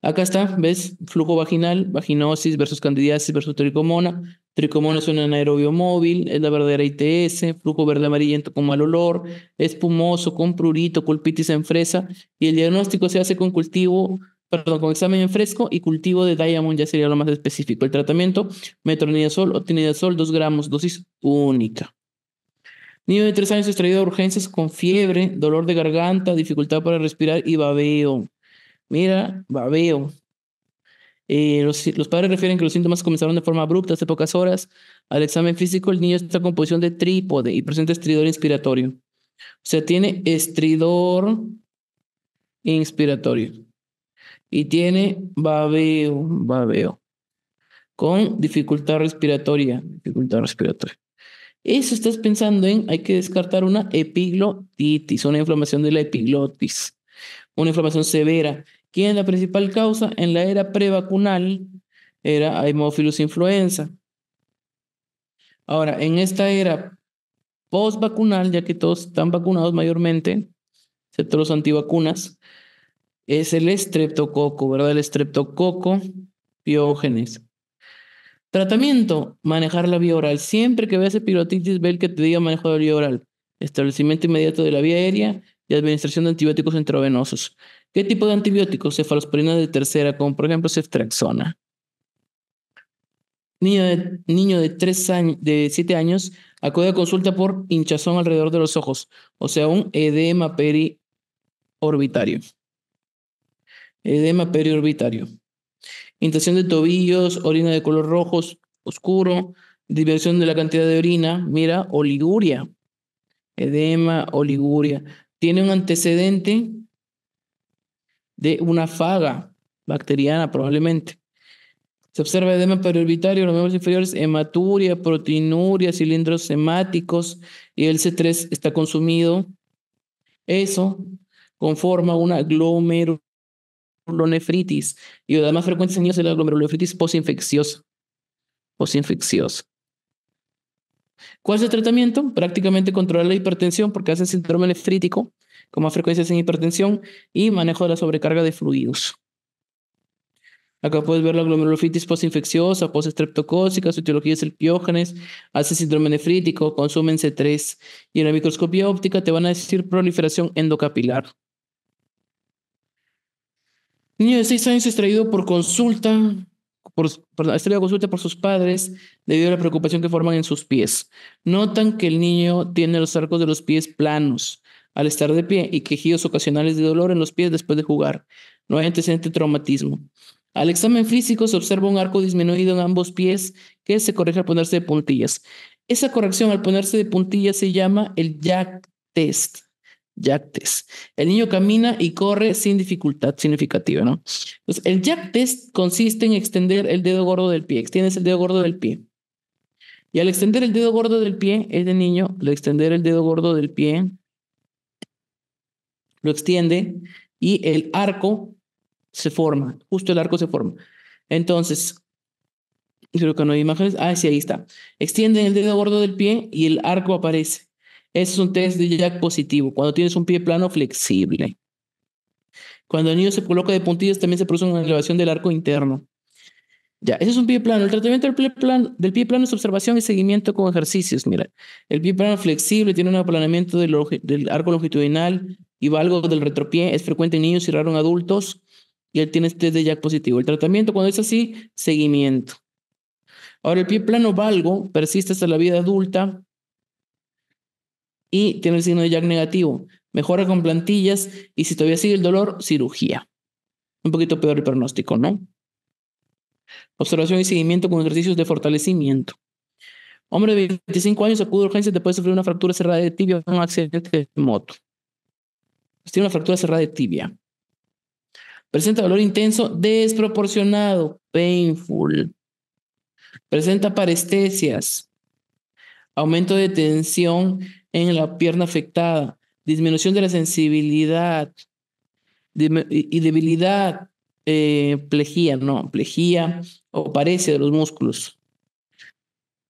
Acá está, ¿ves? Flujo vaginal, vaginosis versus candidiasis versus tricomona. Tricomona es un anaerobio móvil, es la verdadera ITS, flujo verde amarillento con mal olor, espumoso, con prurito, colpitis en fresa. Y el diagnóstico se hace con cultivo, perdón, con examen en fresco y cultivo de Diamond, ya sería lo más específico. El tratamiento, metronidazol o tinidazol, 2 gramos, dosis única. Niño de tres años extraído de urgencias con fiebre, dolor de garganta, dificultad para respirar y babeo. Mira, babeo. Eh, los, los, padres refieren que los síntomas comenzaron de forma abrupta hace pocas horas. Al examen físico, el niño está en posición de trípode y presenta estridor inspiratorio. O sea, tiene estridor inspiratorio. Y tiene babeo, babeo. Con dificultad respiratoria, dificultad respiratoria. Eso estás pensando en, hay que descartar una epiglotitis, una inflamación de la epiglotis, una inflamación severa ¿Quién es la principal causa? En la era prevacunal era Haemophilus influenza. Ahora, en esta era postvacunal, ya que todos están vacunados mayormente, excepto los antivacunas, es el estreptococo, ¿verdad? El estreptococo piógenes. Tratamiento, manejar la vía oral. Siempre que veas epirotitis, ve el que te diga manejo la vía oral. Establecimiento inmediato de la vía aérea y administración de antibióticos intravenosos. ¿Qué tipo de antibióticos? Cefalosporina de tercera, como por ejemplo ceftraxona. Niño de, niño de, años, de 7 años acude a consulta por hinchazón alrededor de los ojos, o sea, un edema periorbitario. Edema periorbitario. Intención de tobillos, orina de color rojo oscuro, diversión de la cantidad de orina, mira, oliguria. Edema, oliguria. Tiene un antecedente de una faga bacteriana probablemente. Se observa edema periorbitario, los miembros inferiores, hematuria, proteinuria, cilindros hemáticos y el C3 está consumido. Eso conforma una glomerulonefritis y la más frecuente en niños es la glomerulonefritis posinfecciosa. Posinfecciosa. ¿Cuál es el tratamiento? Prácticamente controlar la hipertensión porque hace síndrome nefrítico como frecuencias en hipertensión y manejo de la sobrecarga de fluidos. Acá puedes ver la glomerulofitis postinfecciosa, postestreptocócica, su etiología es el piógenes, hace síndrome nefrítico, consumen C3. Y en la microscopía óptica te van a decir proliferación endocapilar. Niño de 6 años extraído por consulta, extraído consulta por sus padres debido a la preocupación que forman en sus pies. Notan que el niño tiene los arcos de los pies planos al estar de pie y quejidos ocasionales de dolor en los pies después de jugar. No hay antecedente traumatismo. Al examen físico se observa un arco disminuido en ambos pies que se correge al ponerse de puntillas. Esa corrección al ponerse de puntillas se llama el Jack Test. Jack Test. El niño camina y corre sin dificultad significativa, ¿no? Entonces, el Jack Test consiste en extender el dedo gordo del pie. Extiendes el dedo gordo del pie. Y al extender el dedo gordo del pie, de niño, al extender el dedo gordo del pie, lo extiende y el arco se forma, justo el arco se forma. Entonces, creo que no hay imágenes. Ah, sí, ahí está. extiende el dedo gordo del pie y el arco aparece. ese es un test de jack positivo, cuando tienes un pie plano flexible. Cuando el niño se coloca de puntillas, también se produce una elevación del arco interno. Ya, ese es un pie plano. El tratamiento del pie plano, del pie plano es observación y seguimiento con ejercicios. Mira, el pie plano flexible tiene un aplanamiento del arco longitudinal, y valgo del retropié, es frecuente en niños y raro en adultos, y él tiene este de Jack positivo. El tratamiento cuando es así, seguimiento. Ahora, el pie plano valgo persiste hasta la vida adulta y tiene el signo de Jack negativo. Mejora con plantillas y si todavía sigue el dolor, cirugía. Un poquito peor el pronóstico, ¿no? Observación y seguimiento con ejercicios de fortalecimiento. Hombre de 25 años acude a urgencias después de sufrir una fractura cerrada de tibia en un accidente de moto. Pues tiene una fractura cerrada de tibia. Presenta dolor intenso, desproporcionado, painful. Presenta parestesias, aumento de tensión en la pierna afectada, disminución de la sensibilidad y debilidad, eh, plejía, no, plejía o parecía de los músculos.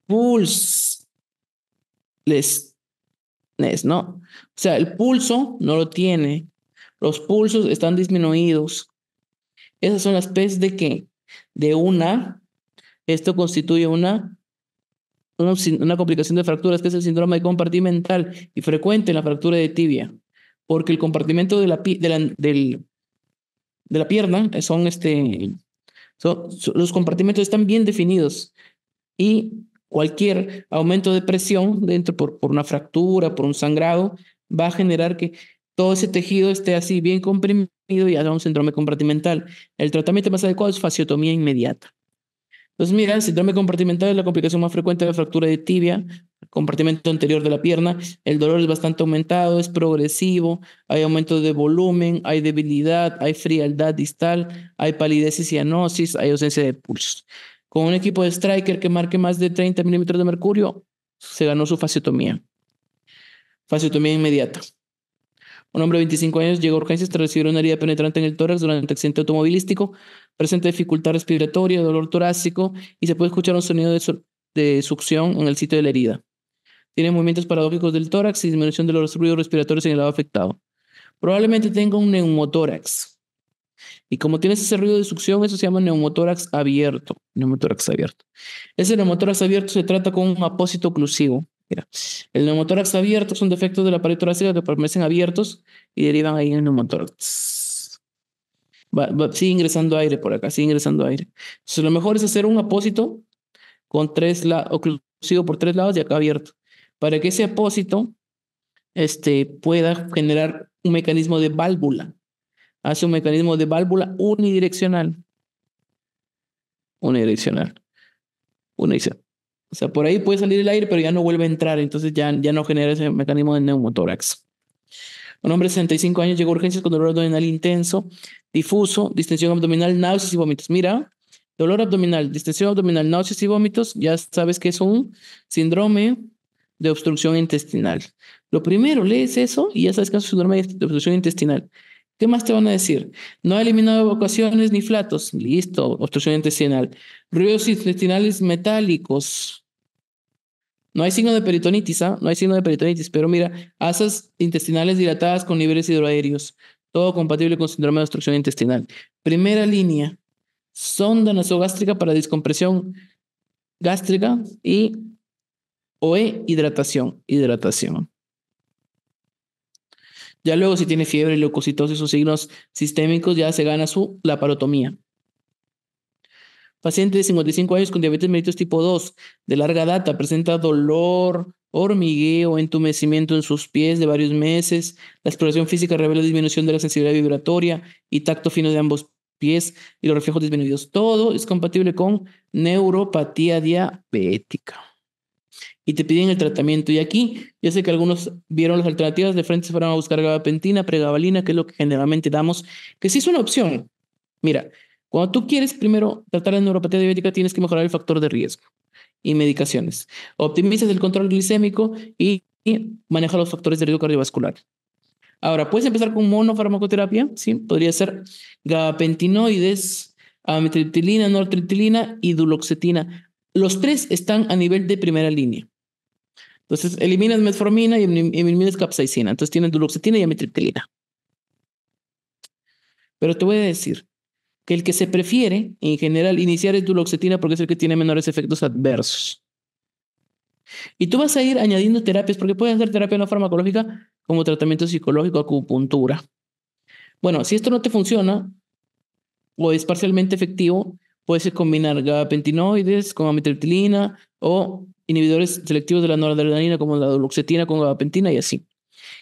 Pulse, les, les, ¿no? O sea, el pulso no lo tiene, los pulsos están disminuidos. Esas son las P's de que De una, esto constituye una, una, complicación de fracturas, que es el síndrome compartimental y frecuente en la fractura de tibia, porque el compartimento de la, de la, del, de la pierna son, este, los compartimentos están bien definidos y cualquier aumento de presión dentro por, por una fractura, por un sangrado, va a generar que todo ese tejido esté así bien comprimido y haga un síndrome compartimental. El tratamiento más adecuado es fasiotomía inmediata. Entonces, mira, el síndrome compartimental es la complicación más frecuente de la fractura de tibia, compartimento anterior de la pierna. El dolor es bastante aumentado, es progresivo, hay aumento de volumen, hay debilidad, hay frialdad distal, hay palidez y cianosis, hay ausencia de pulso. Con un equipo de striker que marque más de 30 milímetros de mercurio, se ganó su fasiotomía también inmediata. Un hombre de 25 años llegó a urgencias tras recibir una herida penetrante en el tórax durante un accidente automovilístico. Presenta dificultad respiratoria, dolor torácico y se puede escuchar un sonido de, de succión en el sitio de la herida. Tiene movimientos paradójicos del tórax y disminución de los ruidos respiratorios en el lado afectado. Probablemente tenga un neumotórax. Y como tiene ese ruido de succión, eso se llama neumotórax abierto. Neumotórax abierto. Ese neumotórax abierto se trata con un apósito oclusivo. Mira, el neumotórax abierto son defectos de la pared torácica que permanecen abiertos y derivan ahí en el neumotórax. Va, sigue ingresando aire por acá, sigue ingresando aire. Entonces, lo mejor es hacer un apósito con tres lados, oclusivo por tres lados y acá abierto, para que ese apósito este, pueda generar un mecanismo de válvula. Hace un mecanismo de válvula unidireccional. Unidireccional. Unidireccional. O sea, por ahí puede salir el aire, pero ya no vuelve a entrar, entonces ya, ya no genera ese mecanismo de neumotórax. Un hombre de 65 años llegó a urgencias con dolor abdominal intenso, difuso, distensión abdominal, náuseas y vómitos. Mira, dolor abdominal, distensión abdominal, náuseas y vómitos, ya sabes que es un síndrome de obstrucción intestinal. Lo primero, lees eso y ya sabes que es un síndrome de obstrucción intestinal. ¿Qué más te van a decir? No ha eliminado evacuaciones ni flatos. Listo, obstrucción intestinal. Ruidos intestinales metálicos. No hay signo de peritonitis, ¿ah? No hay signo de peritonitis, pero mira, asas intestinales dilatadas con niveles hidroaéreos. Todo compatible con síndrome de obstrucción intestinal. Primera línea, sonda nasogástrica para descompresión gástrica y OE hidratación, hidratación. Ya luego si tiene fiebre, leucocitosis o signos sistémicos, ya se gana su laparotomía. Paciente de 55 años con diabetes mellitus tipo 2 de larga data presenta dolor, hormigueo, entumecimiento en sus pies de varios meses. La exploración física revela disminución de la sensibilidad vibratoria y tacto fino de ambos pies y los reflejos disminuidos. Todo es compatible con neuropatía diabética y te piden el tratamiento. Y aquí, yo sé que algunos vieron las alternativas, de frente se fueron a buscar gabapentina, pregabalina, que es lo que generalmente damos, que sí es una opción. Mira, cuando tú quieres primero tratar la neuropatía diabética, tienes que mejorar el factor de riesgo y medicaciones. Optimizas el control glicémico y, manejas maneja los factores de riesgo cardiovascular. Ahora, puedes empezar con monofarmacoterapia, ¿sí? Podría ser gabapentinoides, amitriptilina, nortriptilina y duloxetina. Los tres están a nivel de primera línea. Entonces eliminas metformina y eliminas capsaicina. Entonces tienes duloxetina y amitriptilina. Pero te voy a decir que el que se prefiere en general iniciar es duloxetina porque es el que tiene menores efectos adversos. Y tú vas a ir añadiendo terapias porque puedes hacer terapia no farmacológica como tratamiento psicológico, acupuntura. Bueno, si esto no te funciona o es parcialmente efectivo, puedes combinar gabapentinoides con amitriptilina o inhibidores selectivos de la noradrenalina como la duloxetina, con gabapentina y así.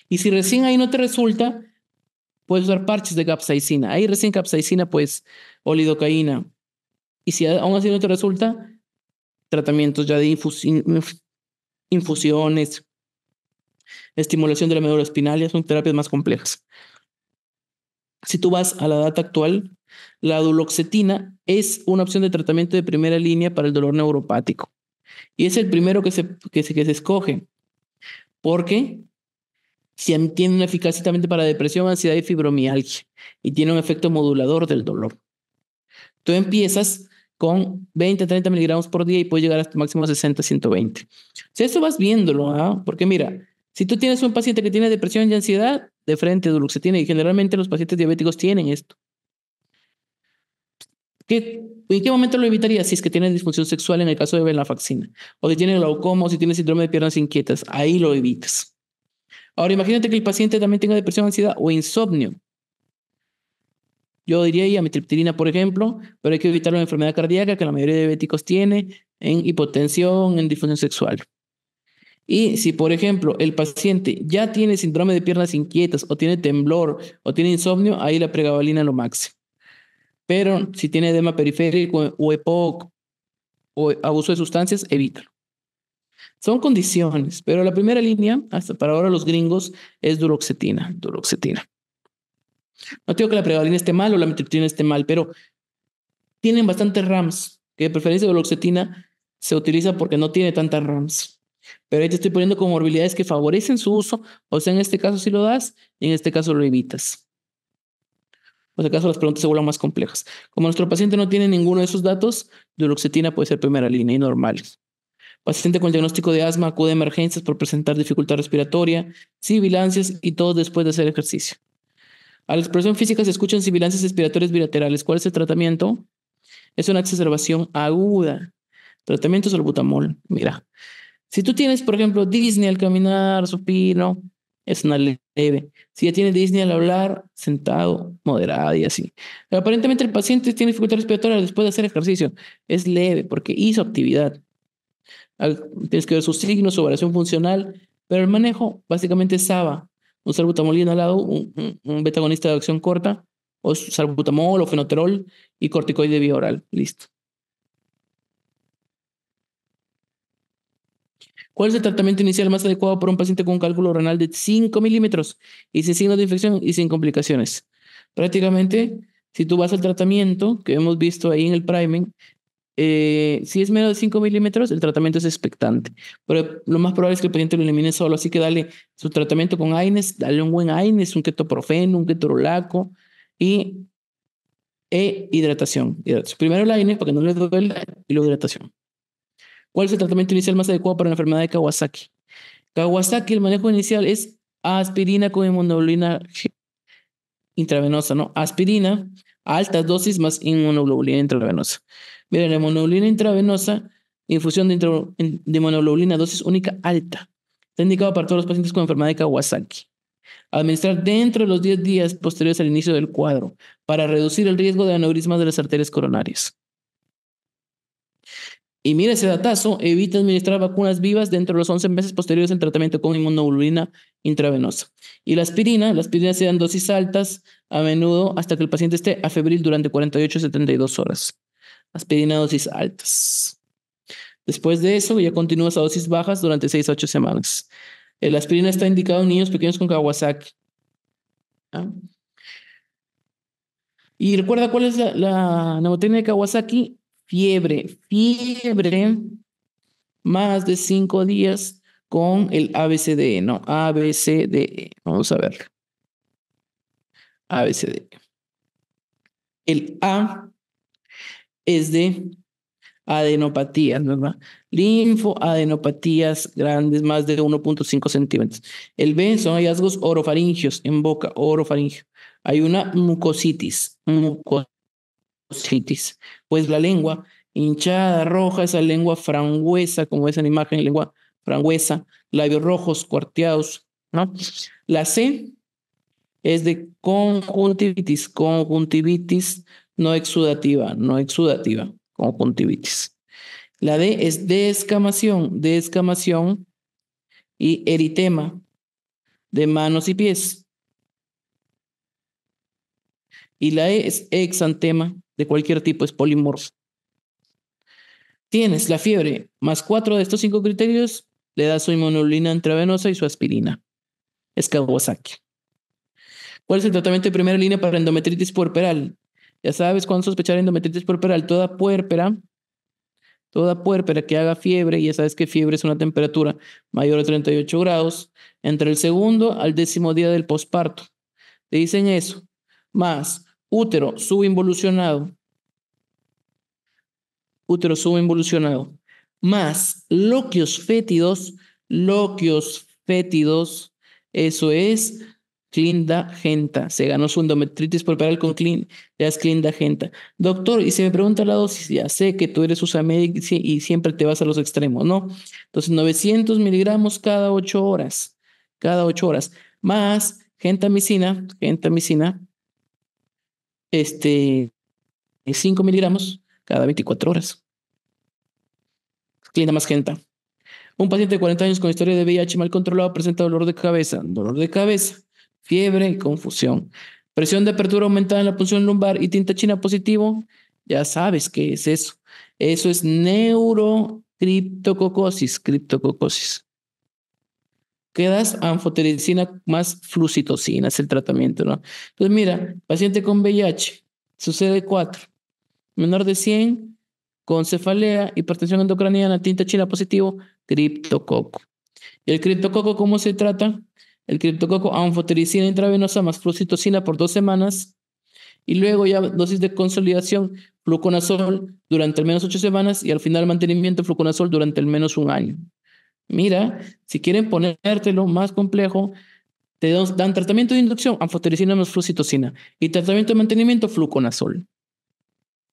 Y si recién ahí no te resulta, puedes usar parches de capsaicina. Ahí recién capsaicina, pues, olidocaína. Y si aún así no te resulta, tratamientos ya de infusiones, estimulación de la médula espinal, son terapias más complejas. Si tú vas a la data actual, la duloxetina es una opción de tratamiento de primera línea para el dolor neuropático. Y es el primero que se, que se, escoge. Porque si tiene una eficacia también para depresión, ansiedad y fibromialgia. Y tiene un efecto modulador del dolor. Tú empiezas con 20, 30 miligramos por día y puedes llegar hasta máximo 60, 120. Si eso vas viéndolo, ¿ah? porque mira, si tú tienes un paciente que tiene depresión y ansiedad, de frente tiene y generalmente los pacientes diabéticos tienen esto. ¿Qué, ¿En qué momento lo evitaría? Si es que tiene disfunción sexual en el caso de la venlafaxina, o si tiene glaucoma, o si tiene síndrome de piernas inquietas, ahí lo evitas. Ahora imagínate que el paciente también tenga depresión, ansiedad o insomnio. Yo diría amitriptilina por ejemplo, pero hay que evitar la enfermedad cardíaca que la mayoría de diabéticos tiene, en hipotensión, en disfunción sexual. Y si, por ejemplo, el paciente ya tiene síndrome de piernas inquietas o tiene temblor o tiene insomnio, ahí la pregabalina lo máximo. Pero si tiene edema periférico o EPOC o abuso de sustancias, evítalo. Son condiciones, pero la primera línea, hasta para ahora los gringos, es duroxetina, duroxetina. No digo que la pregabalina esté mal o la metritina esté mal, pero tienen bastantes RAMs, que de preferencia duroxetina se utiliza porque no tiene tantas RAMs. Pero ahí te estoy poniendo comorbilidades que favorecen su uso, o sea, en este caso sí lo das y en este caso lo evitas este acaso las preguntas se vuelven más complejas. Como nuestro paciente no tiene ninguno de esos datos, duloxetina puede ser primera línea y normales. Paciente con diagnóstico de asma acude a emergencias por presentar dificultad respiratoria, sibilancias y todo después de hacer ejercicio. A la expresión física se escuchan sibilancias respiratorias bilaterales. ¿Cuál es el tratamiento? Es una exacerbación aguda. Tratamiento es el butamol. Mira, si tú tienes, por ejemplo, Disney al caminar, supino, es una leve. Si ya tiene Disney al hablar, sentado, moderada y así. Pero aparentemente el paciente tiene dificultad respiratoria después de hacer ejercicio. Es leve porque hizo actividad. tienes que ver sus signos, su variación funcional, pero el manejo básicamente es SABA. Un salbutamol inhalado, un, un, un betagonista de acción corta, o salbutamol o fenoterol y corticoide vía oral. Listo. ¿Cuál es el tratamiento inicial más adecuado para un paciente con un cálculo renal de 5 milímetros y sin signos de infección y sin complicaciones? Prácticamente, si tú vas al tratamiento que hemos visto ahí en el priming, eh, si es menos de 5 milímetros, el tratamiento es expectante. Pero lo más probable es que el paciente lo elimine solo. Así que dale su tratamiento con AINES, dale un buen AINES, un ketoprofeno, un ketorolaco y e hidratación. Primero el AINES para que no le duele y luego hidratación. ¿Cuál es el tratamiento inicial más adecuado para la enfermedad de Kawasaki? Kawasaki, el manejo inicial es aspirina con inmunoglobulina intravenosa, ¿no? Aspirina altas dosis más inmunoglobulina intravenosa. Miren, la inmunoglobulina intravenosa, infusión de, inmunoglobulina dosis única alta. Está indicado para todos los pacientes con enfermedad de Kawasaki. Administrar dentro de los 10 días posteriores al inicio del cuadro para reducir el riesgo de aneurismas de las arterias coronarias. Y mire ese datazo, evita administrar vacunas vivas dentro de los 11 meses posteriores al tratamiento con inmunoglobulina intravenosa. Y la aspirina, la aspirina se dan dosis altas a menudo hasta que el paciente esté afebril durante 48 a 72 horas. Aspirina dosis altas. Después de eso, ya continúas a dosis bajas durante 6 a 8 semanas. Eh, la aspirina está indicada en niños pequeños con Kawasaki. Ah. Y recuerda cuál es la, la de Kawasaki fiebre, fiebre, más de cinco días con el ABCDE, ¿no? ABCDE, vamos a ver. ABCDE. El A es de adenopatías, ¿verdad? Linfoadenopatías grandes, más de 1.5 centímetros. El B son hallazgos orofaringios en boca, orofaringio. Hay una mucositis, mucositis pues la lengua hinchada, roja, esa lengua frangüesa, como es en la imagen, lengua frangüesa, labios rojos, cuarteados, ¿no? La C es de conjuntivitis, conjuntivitis no exudativa, no exudativa, conjuntivitis. La D es descamación, descamación y eritema de manos y pies. Y la E es exantema, de cualquier tipo es polimorfo. Tienes la fiebre más cuatro de estos cinco criterios, le das su inmunolina intravenosa y su aspirina. Es Kawasaki. ¿Cuál es el tratamiento de primera línea para endometritis puerperal? Ya sabes, cuándo sospechar endometritis puerperal, toda puérpera, toda puerpera que haga fiebre, ya sabes que fiebre es una temperatura mayor a 38 grados, entre el segundo al décimo día del posparto. Te dicen eso, más útero subinvolucionado, útero subinvolucionado, más loquios fétidos, loquios fétidos, eso es Clinda Genta. Se ganó su endometritis corporal con Clin, ya es Clinda Genta. Doctor, y se me pregunta la dosis, ya sé que tú eres usamedic y siempre te vas a los extremos, ¿no? Entonces, 900 miligramos cada ocho horas, cada ocho horas, más gentamicina, gentamicina, este, 5 miligramos cada 24 horas. Clina genta. Un paciente de 40 años con historia de VIH mal controlado presenta dolor de cabeza, dolor de cabeza, fiebre y confusión. Presión de apertura aumentada en la punción lumbar y tinta china positivo. Ya sabes qué es eso. Eso es neurocriptococosis, criptococosis. Quedas anfotericina más flucitocina, es el tratamiento, ¿no? Entonces, mira, paciente con VIH, sucede 4, menor de 100, con cefalea, hipertensión endocraniana, tinta china positivo, criptococo. ¿Y el criptococo cómo se trata? El criptococo anfotericina intravenosa más flucitocina por dos semanas y luego ya dosis de consolidación, fluconazol durante al menos ocho semanas y al final mantenimiento fluconazol durante al menos un año. Mira, si quieren ponértelo más complejo, te dan tratamiento de inducción, anfotericina más flucitocina, y tratamiento de mantenimiento, fluconazol.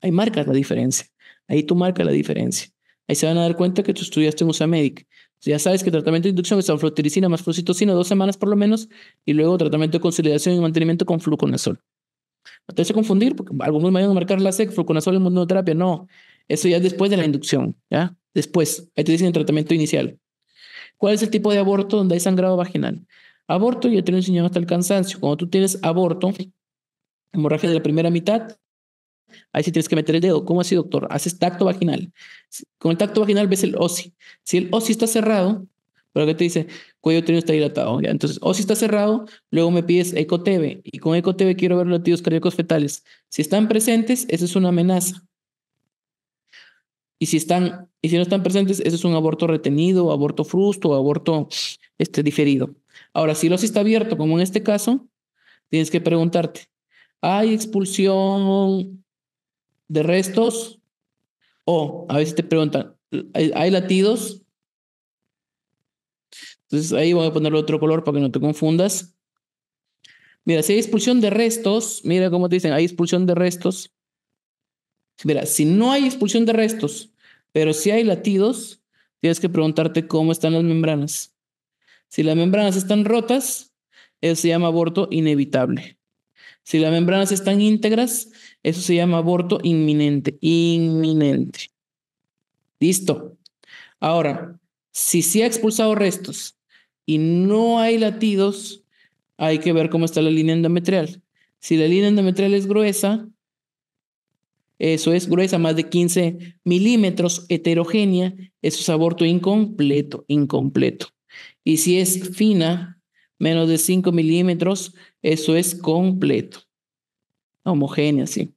Ahí marcas la diferencia. Ahí tú marcas la diferencia. Ahí se van a dar cuenta que tú estudiaste en Medic. Ya sabes que tratamiento de inducción es anfotericina más flucitocina, dos semanas por lo menos, y luego tratamiento de consolidación y mantenimiento con fluconazol. No te a confundir, porque algunos me van a marcar la SEC, fluconazol en monoterapia. No, eso ya es después de la inducción, ¿ya? Después, ahí te dicen el tratamiento inicial. ¿Cuál es el tipo de aborto donde hay sangrado vaginal? Aborto, ya te lo he enseñado hasta el cansancio. Cuando tú tienes aborto, hemorragia de la primera mitad, ahí sí tienes que meter el dedo. ¿Cómo así, doctor? Haces tacto vaginal. Con el tacto vaginal ves el OSI. Si el OSI está cerrado, pero que te dice, cuello uterino está dilatado. Entonces, o si está cerrado, luego me pides ECOTV. Y con ECOTV quiero ver los latidos cardíacos fetales. Si están presentes, esa es una amenaza. Y si, están, y si no están presentes, ese es un aborto retenido, aborto frusto, aborto este, diferido. Ahora, si los está abierto, como en este caso, tienes que preguntarte, ¿hay expulsión de restos? O a veces te preguntan, ¿hay, latidos? Entonces ahí voy a ponerle otro color para que no te confundas. Mira, si hay expulsión de restos, mira cómo te dicen, hay expulsión de restos. Mira, si no hay expulsión de restos pero si hay latidos, tienes que preguntarte cómo están las membranas. Si las membranas están rotas, eso se llama aborto inevitable. Si las membranas están íntegras, eso se llama aborto inminente, inminente. Listo. Ahora, si se ha expulsado restos y no hay latidos, hay que ver cómo está la línea endometrial. Si la línea endometrial es gruesa, eso es gruesa, más de 15 milímetros, heterogénea. Eso es aborto incompleto, incompleto. Y si es fina, menos de 5 milímetros, eso es completo. Homogénea, sí.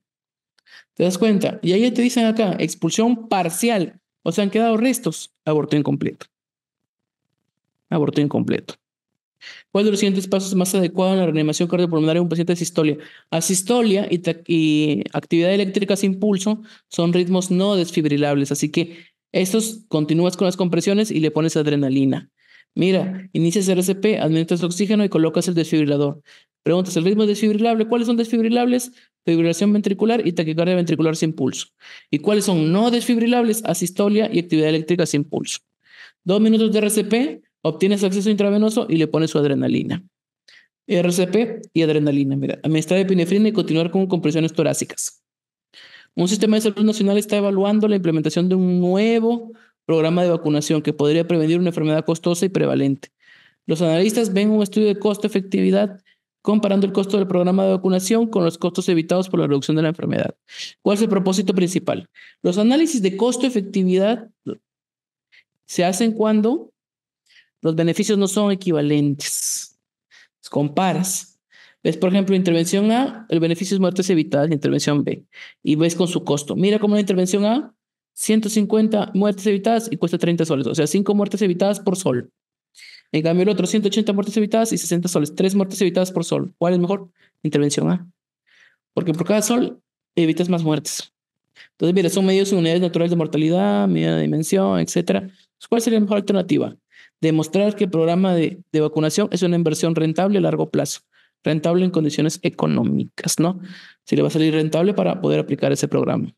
¿Te das cuenta? Y ahí te dicen acá, expulsión parcial. O sea, han quedado restos, aborto incompleto. Aborto incompleto. ¿Cuál de los siguientes pasos más adecuado en la reanimación cardiopulmonar en un paciente de sistolia? Asistolia y, actividad eléctrica sin pulso son ritmos no desfibrilables, así que estos continúas con las compresiones y le pones adrenalina. Mira, inicias el RCP, administras oxígeno y colocas el desfibrilador. Preguntas, ¿el ritmo es desfibrilable? ¿Cuáles son desfibrilables? Fibrilación ventricular y taquicardia ventricular sin pulso. ¿Y cuáles son no desfibrilables? Asistolia y actividad eléctrica sin pulso. Dos minutos de RCP, Obtienes acceso intravenoso y le pones su adrenalina. RCP y adrenalina. Mira, de epinefrina y continuar con compresiones torácicas. Un sistema de salud nacional está evaluando la implementación de un nuevo programa de vacunación que podría prevenir una enfermedad costosa y prevalente. Los analistas ven un estudio de costo-efectividad comparando el costo del programa de vacunación con los costos evitados por la reducción de la enfermedad. ¿Cuál es el propósito principal? Los análisis de costo-efectividad se hacen cuando los beneficios no son equivalentes. comparas. Ves, por ejemplo, intervención A, el beneficio es muertes evitadas, intervención B. Y ves con su costo. Mira cómo la intervención A, 150 muertes evitadas y cuesta 30 soles. O sea, 5 muertes evitadas por sol. En cambio, el otro, 180 muertes evitadas y 60 soles. 3 muertes evitadas por sol. ¿Cuál es mejor? Intervención A. Porque por cada sol evitas más muertes. Entonces, mira, son medios y unidades naturales de mortalidad, medida de dimensión, etc. ¿Cuál sería la mejor alternativa? demostrar que el programa de, vacunación es una inversión rentable a largo plazo, rentable en condiciones económicas, ¿no? Si le va a salir rentable para poder aplicar ese programa.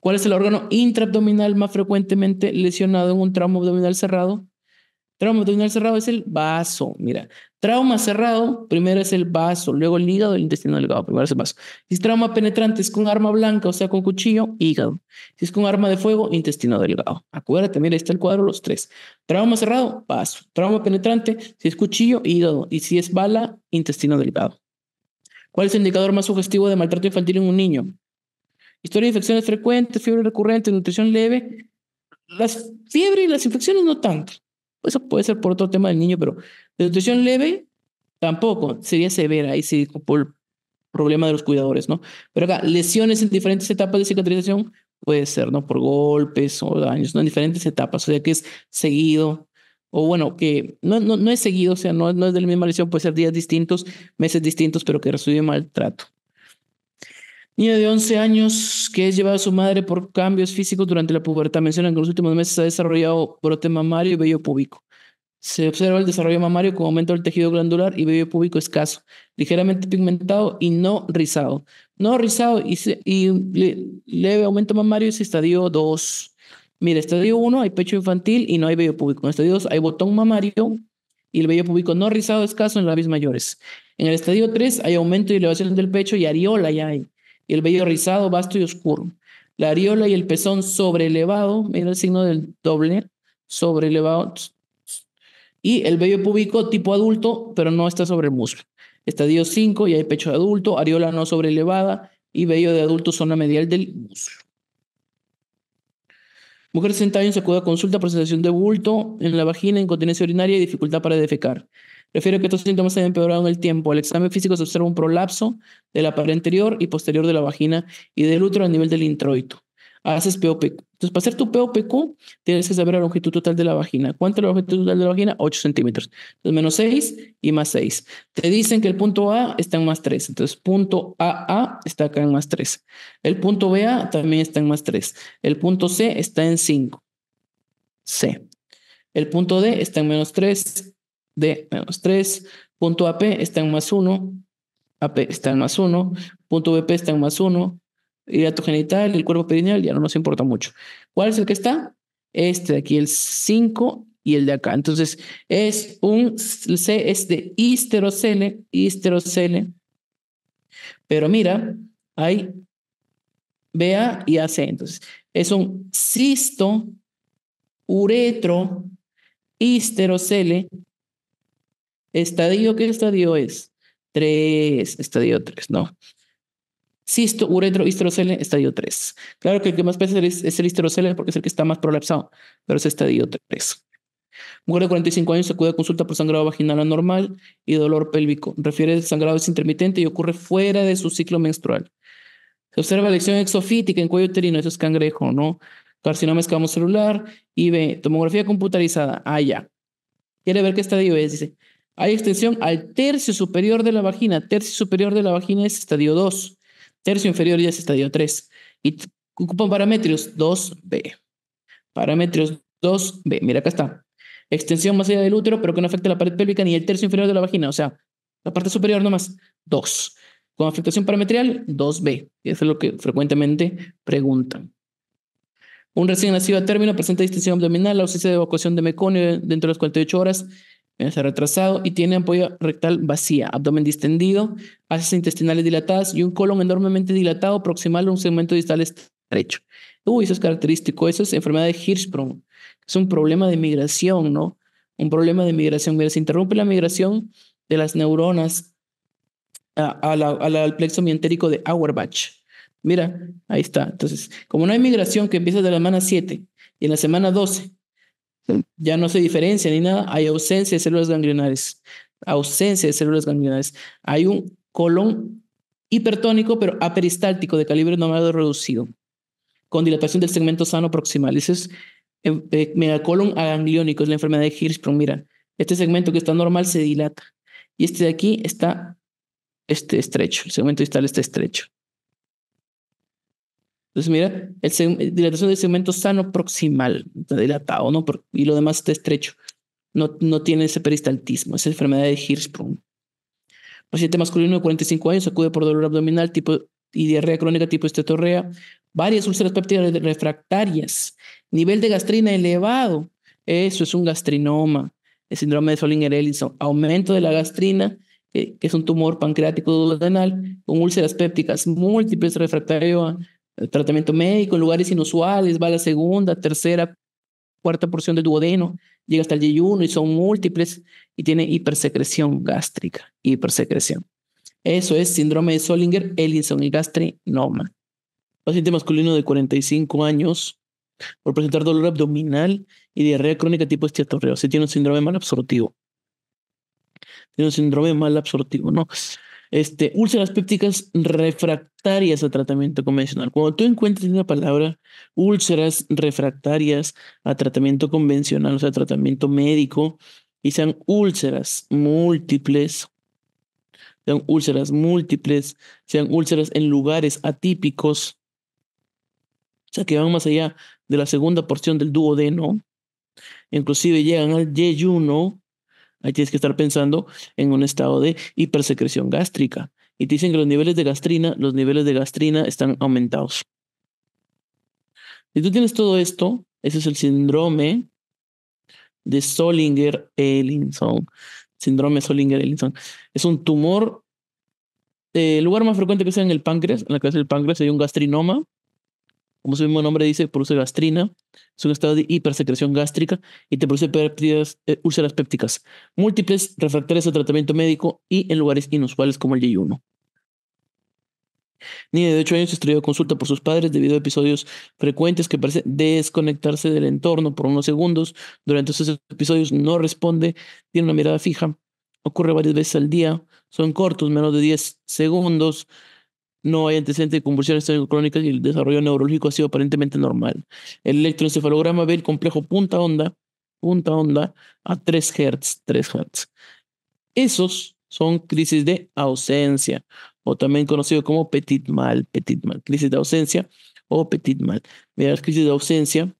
¿Cuál es el órgano intraabdominal más frecuentemente lesionado en un trauma abdominal cerrado? Trauma abdominal cerrado es el vaso. Mira, trauma cerrado primero es el vaso, luego el hígado, el intestino delgado, primero es el vaso. Si es trauma penetrante es con arma blanca, o sea, con cuchillo, hígado. Si es con arma de fuego, intestino delgado. Acuérdate, mira, ahí está el cuadro, los tres. Trauma cerrado, vaso. Trauma penetrante, si es cuchillo, hígado. Y si es bala, intestino delgado. ¿Cuál es el indicador más sugestivo de maltrato infantil en un niño? Historia de infecciones frecuentes, fiebre recurrente, nutrición leve. Las fiebres y las infecciones no tanto. Eso puede ser por otro tema del niño, pero desnutrición leve tampoco sería severa ahí sí por problema de los cuidadores, ¿no? Pero acá, lesiones en diferentes etapas de cicatrización puede ser, ¿no? Por golpes o daños, ¿no? En diferentes etapas, o sea que es seguido, o bueno, que no, no, es seguido, o sea, no, no es de la misma lesión, puede ser días distintos, meses distintos, pero que recibe maltrato. Niña de 11 años que es llevada a su madre por cambios físicos durante la pubertad. Mencionan que en los últimos meses ha desarrollado brote mamario y vello púbico. Se observa el desarrollo mamario con aumento del tejido glandular y vello púbico escaso, ligeramente pigmentado y no rizado. No rizado y, leve aumento mamario es estadio 2. Mira, estadio 1 hay pecho infantil y no hay vello púbico. En estadio 2 hay botón mamario y el vello púbico no rizado escaso en labios mayores. En el estadio 3 hay aumento y elevación del pecho y areola ya hay y el vello rizado, vasto y oscuro. La areola y el pezón elevado, mira el signo del doble, sobrelevado. Y el vello púbico tipo adulto, pero no está sobre el muslo. Estadio 5 y hay pecho de adulto, areola no elevada, y vello de adulto zona medial del muslo. Mujer sentada en acude a consulta, presentación de bulto en la vagina, incontinencia urinaria y dificultad para defecar. Refiero que estos síntomas se han empeorado en el tiempo. Al examen físico se observa un prolapso de la pared anterior y posterior de la vagina y del útero a nivel del introito. Haces POPQ. Entonces, para hacer tu POPQ, tienes que saber la longitud total de la vagina. ¿Cuánto es la longitud total de la vagina? 8 centímetros. Entonces, menos 6 y más 6. Te dicen que el punto A está en más 3. Entonces, punto AA está acá en más 3. El punto BA también está en más 3. El punto C está en 5. C. El punto D está en menos 3 D menos 3, punto AP está en más 1, AP está en más 1, punto BP está en más 1, hidrato genital, el cuerpo perineal, ya no nos importa mucho. ¿Cuál es el que está? Este de aquí, el 5 y el de acá. Entonces, es un C es de histerocele, histerocele. Pero mira, hay BA y AC. Entonces, es un cisto, uretro, histerocele, Estadio, ¿qué estadio es? 3, estadio 3, no. Cisto, uretro, histerocele, estadio 3. Claro que el que más pesa es, el histerocele porque es el que está más prolapsado, pero es estadio 3. Mujer de 45 años se acude a consulta por sangrado vaginal anormal y dolor pélvico. Refiere sangrado es intermitente y ocurre fuera de su ciclo menstrual. Se observa lesión exofítica en cuello uterino, eso es cangrejo, ¿no? Carcinoma y ve tomografía computarizada, ah, ya. Quiere ver qué estadio es, dice. Hay extensión al tercio superior de la vagina. Tercio superior de la vagina es estadio 2. Tercio inferior ya es estadio 3. Y ocupan parametrios 2B. parametrios 2B. Mira, acá está. Extensión más allá del útero, pero que no afecta la pared pélvica ni el tercio inferior de la vagina. O sea, la parte superior nomás. 2. Con afectación parametrial, 2B. Eso es lo que frecuentemente preguntan. Un recién nacido a término presenta distensión abdominal, ausencia de evacuación de meconio dentro de las 48 horas, está retrasado y tiene apoyo rectal vacía, abdomen distendido, bases intestinales dilatadas y un colon enormemente dilatado proximal a un segmento distal estrecho. Uy, eso es característico, eso es enfermedad de Hirschsprung, es un problema de migración, ¿no? Un problema de migración. Mira, se interrumpe la migración de las neuronas al plexo mientérico de Auerbach. Mira, ahí está. Entonces, como no hay migración que empieza de la semana 7 y en la semana 12 ya no se diferencia ni nada, hay ausencia de células ganglionares, ausencia de células ganglionares. Hay un colon hipertónico, pero aperistáltico, de calibre normal reducido, con dilatación del segmento sano proximal. Ese es eh, eh, el megacolon agangliónico, es la enfermedad de Hirschsprung. Mira, este segmento que está normal se dilata y este de aquí está este estrecho, el segmento distal está estrecho. Entonces, mira, el eh, dilatación del segmento sano proximal, dilatado, ¿no? y lo demás está estrecho. No, no tiene ese peristaltismo, Es enfermedad de Hirschsprung. Paciente masculino de 45 años acude por dolor abdominal tipo y diarrea crónica tipo estetorrea, varias úlceras pépticas refractarias, nivel de gastrina elevado. Eso es un gastrinoma, el síndrome de Solinger Ellison, aumento de la gastrina, eh, que es un tumor pancreático duodenal, con úlceras pépticas múltiples refractarias. Eh, tratamiento médico en lugares inusuales, va a la segunda, tercera, cuarta porción del duodeno, llega hasta el yeyuno y son múltiples y tiene hipersecreción gástrica, hipersecreción. Eso es síndrome de Solinger, Ellison y gastrinoma. Paciente masculino de 45 años por presentar dolor abdominal y diarrea crónica tipo estiatorreo. Si tiene un síndrome mal Tiene un síndrome mal ¿no? Este, úlceras pépticas refractarias a tratamiento convencional. Cuando tú encuentres una palabra úlceras refractarias a tratamiento convencional, o sea, tratamiento médico, y sean úlceras múltiples, sean úlceras múltiples, sean úlceras en lugares atípicos, o sea, que van más allá de la segunda porción del duodeno, inclusive llegan al yeyuno, Ahí tienes que estar pensando en un estado de hipersecreción gástrica. Y te dicen que los niveles de gastrina, los niveles de gastrina están aumentados. Si tú tienes todo esto, ese es el síndrome de Solinger-Ellison. Síndrome Solinger-Ellison. Es un tumor. Eh, el lugar más frecuente que sea en el páncreas, en la cabeza del páncreas, hay un gastrinoma como su mismo nombre dice, produce gastrina, es un estado de hipersecreción gástrica y te produce eh, úlceras pépticas múltiples, refractarias a tratamiento médico y en lugares inusuales como el yeyuno. Niña de 8 años estudió consulta por sus padres debido a episodios frecuentes que parece desconectarse del entorno por unos segundos. Durante esos episodios no responde, tiene una mirada fija, ocurre varias veces al día, son cortos, menos de 10 segundos, no hay antecedentes de convulsiones crónicas y el desarrollo neurológico ha sido aparentemente normal. El electroencefalograma ve el complejo punta onda, punta onda a 3 Hz, 3 Hz. Esos son crisis de ausencia, o también conocido como petit mal, petit mal, crisis de ausencia o petit mal. Mira, las crisis de ausencia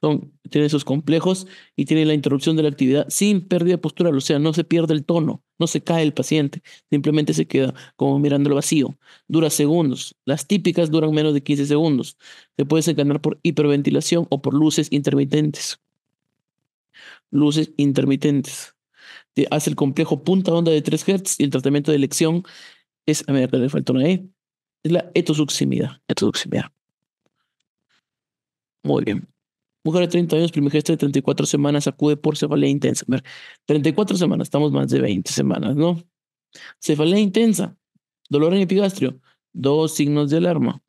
son, tienen esos complejos y tienen la interrupción de la actividad sin pérdida postural. o sea, no se pierde el tono, no se cae el paciente, simplemente se queda como mirando el vacío. Dura segundos. Las típicas duran menos de 15 segundos. Se puede desencadenar por hiperventilación o por luces intermitentes. Luces intermitentes. Te hace el complejo punta onda de 3 Hz y el tratamiento de elección es, e, es la etosuximida. Muy bien. Mujer de 30 años, primigesta de 34 semanas, acude por cefalea intensa. 34 semanas, estamos más de 20 semanas, ¿no? Cefalea intensa, dolor en epigastrio, dos signos de alarma.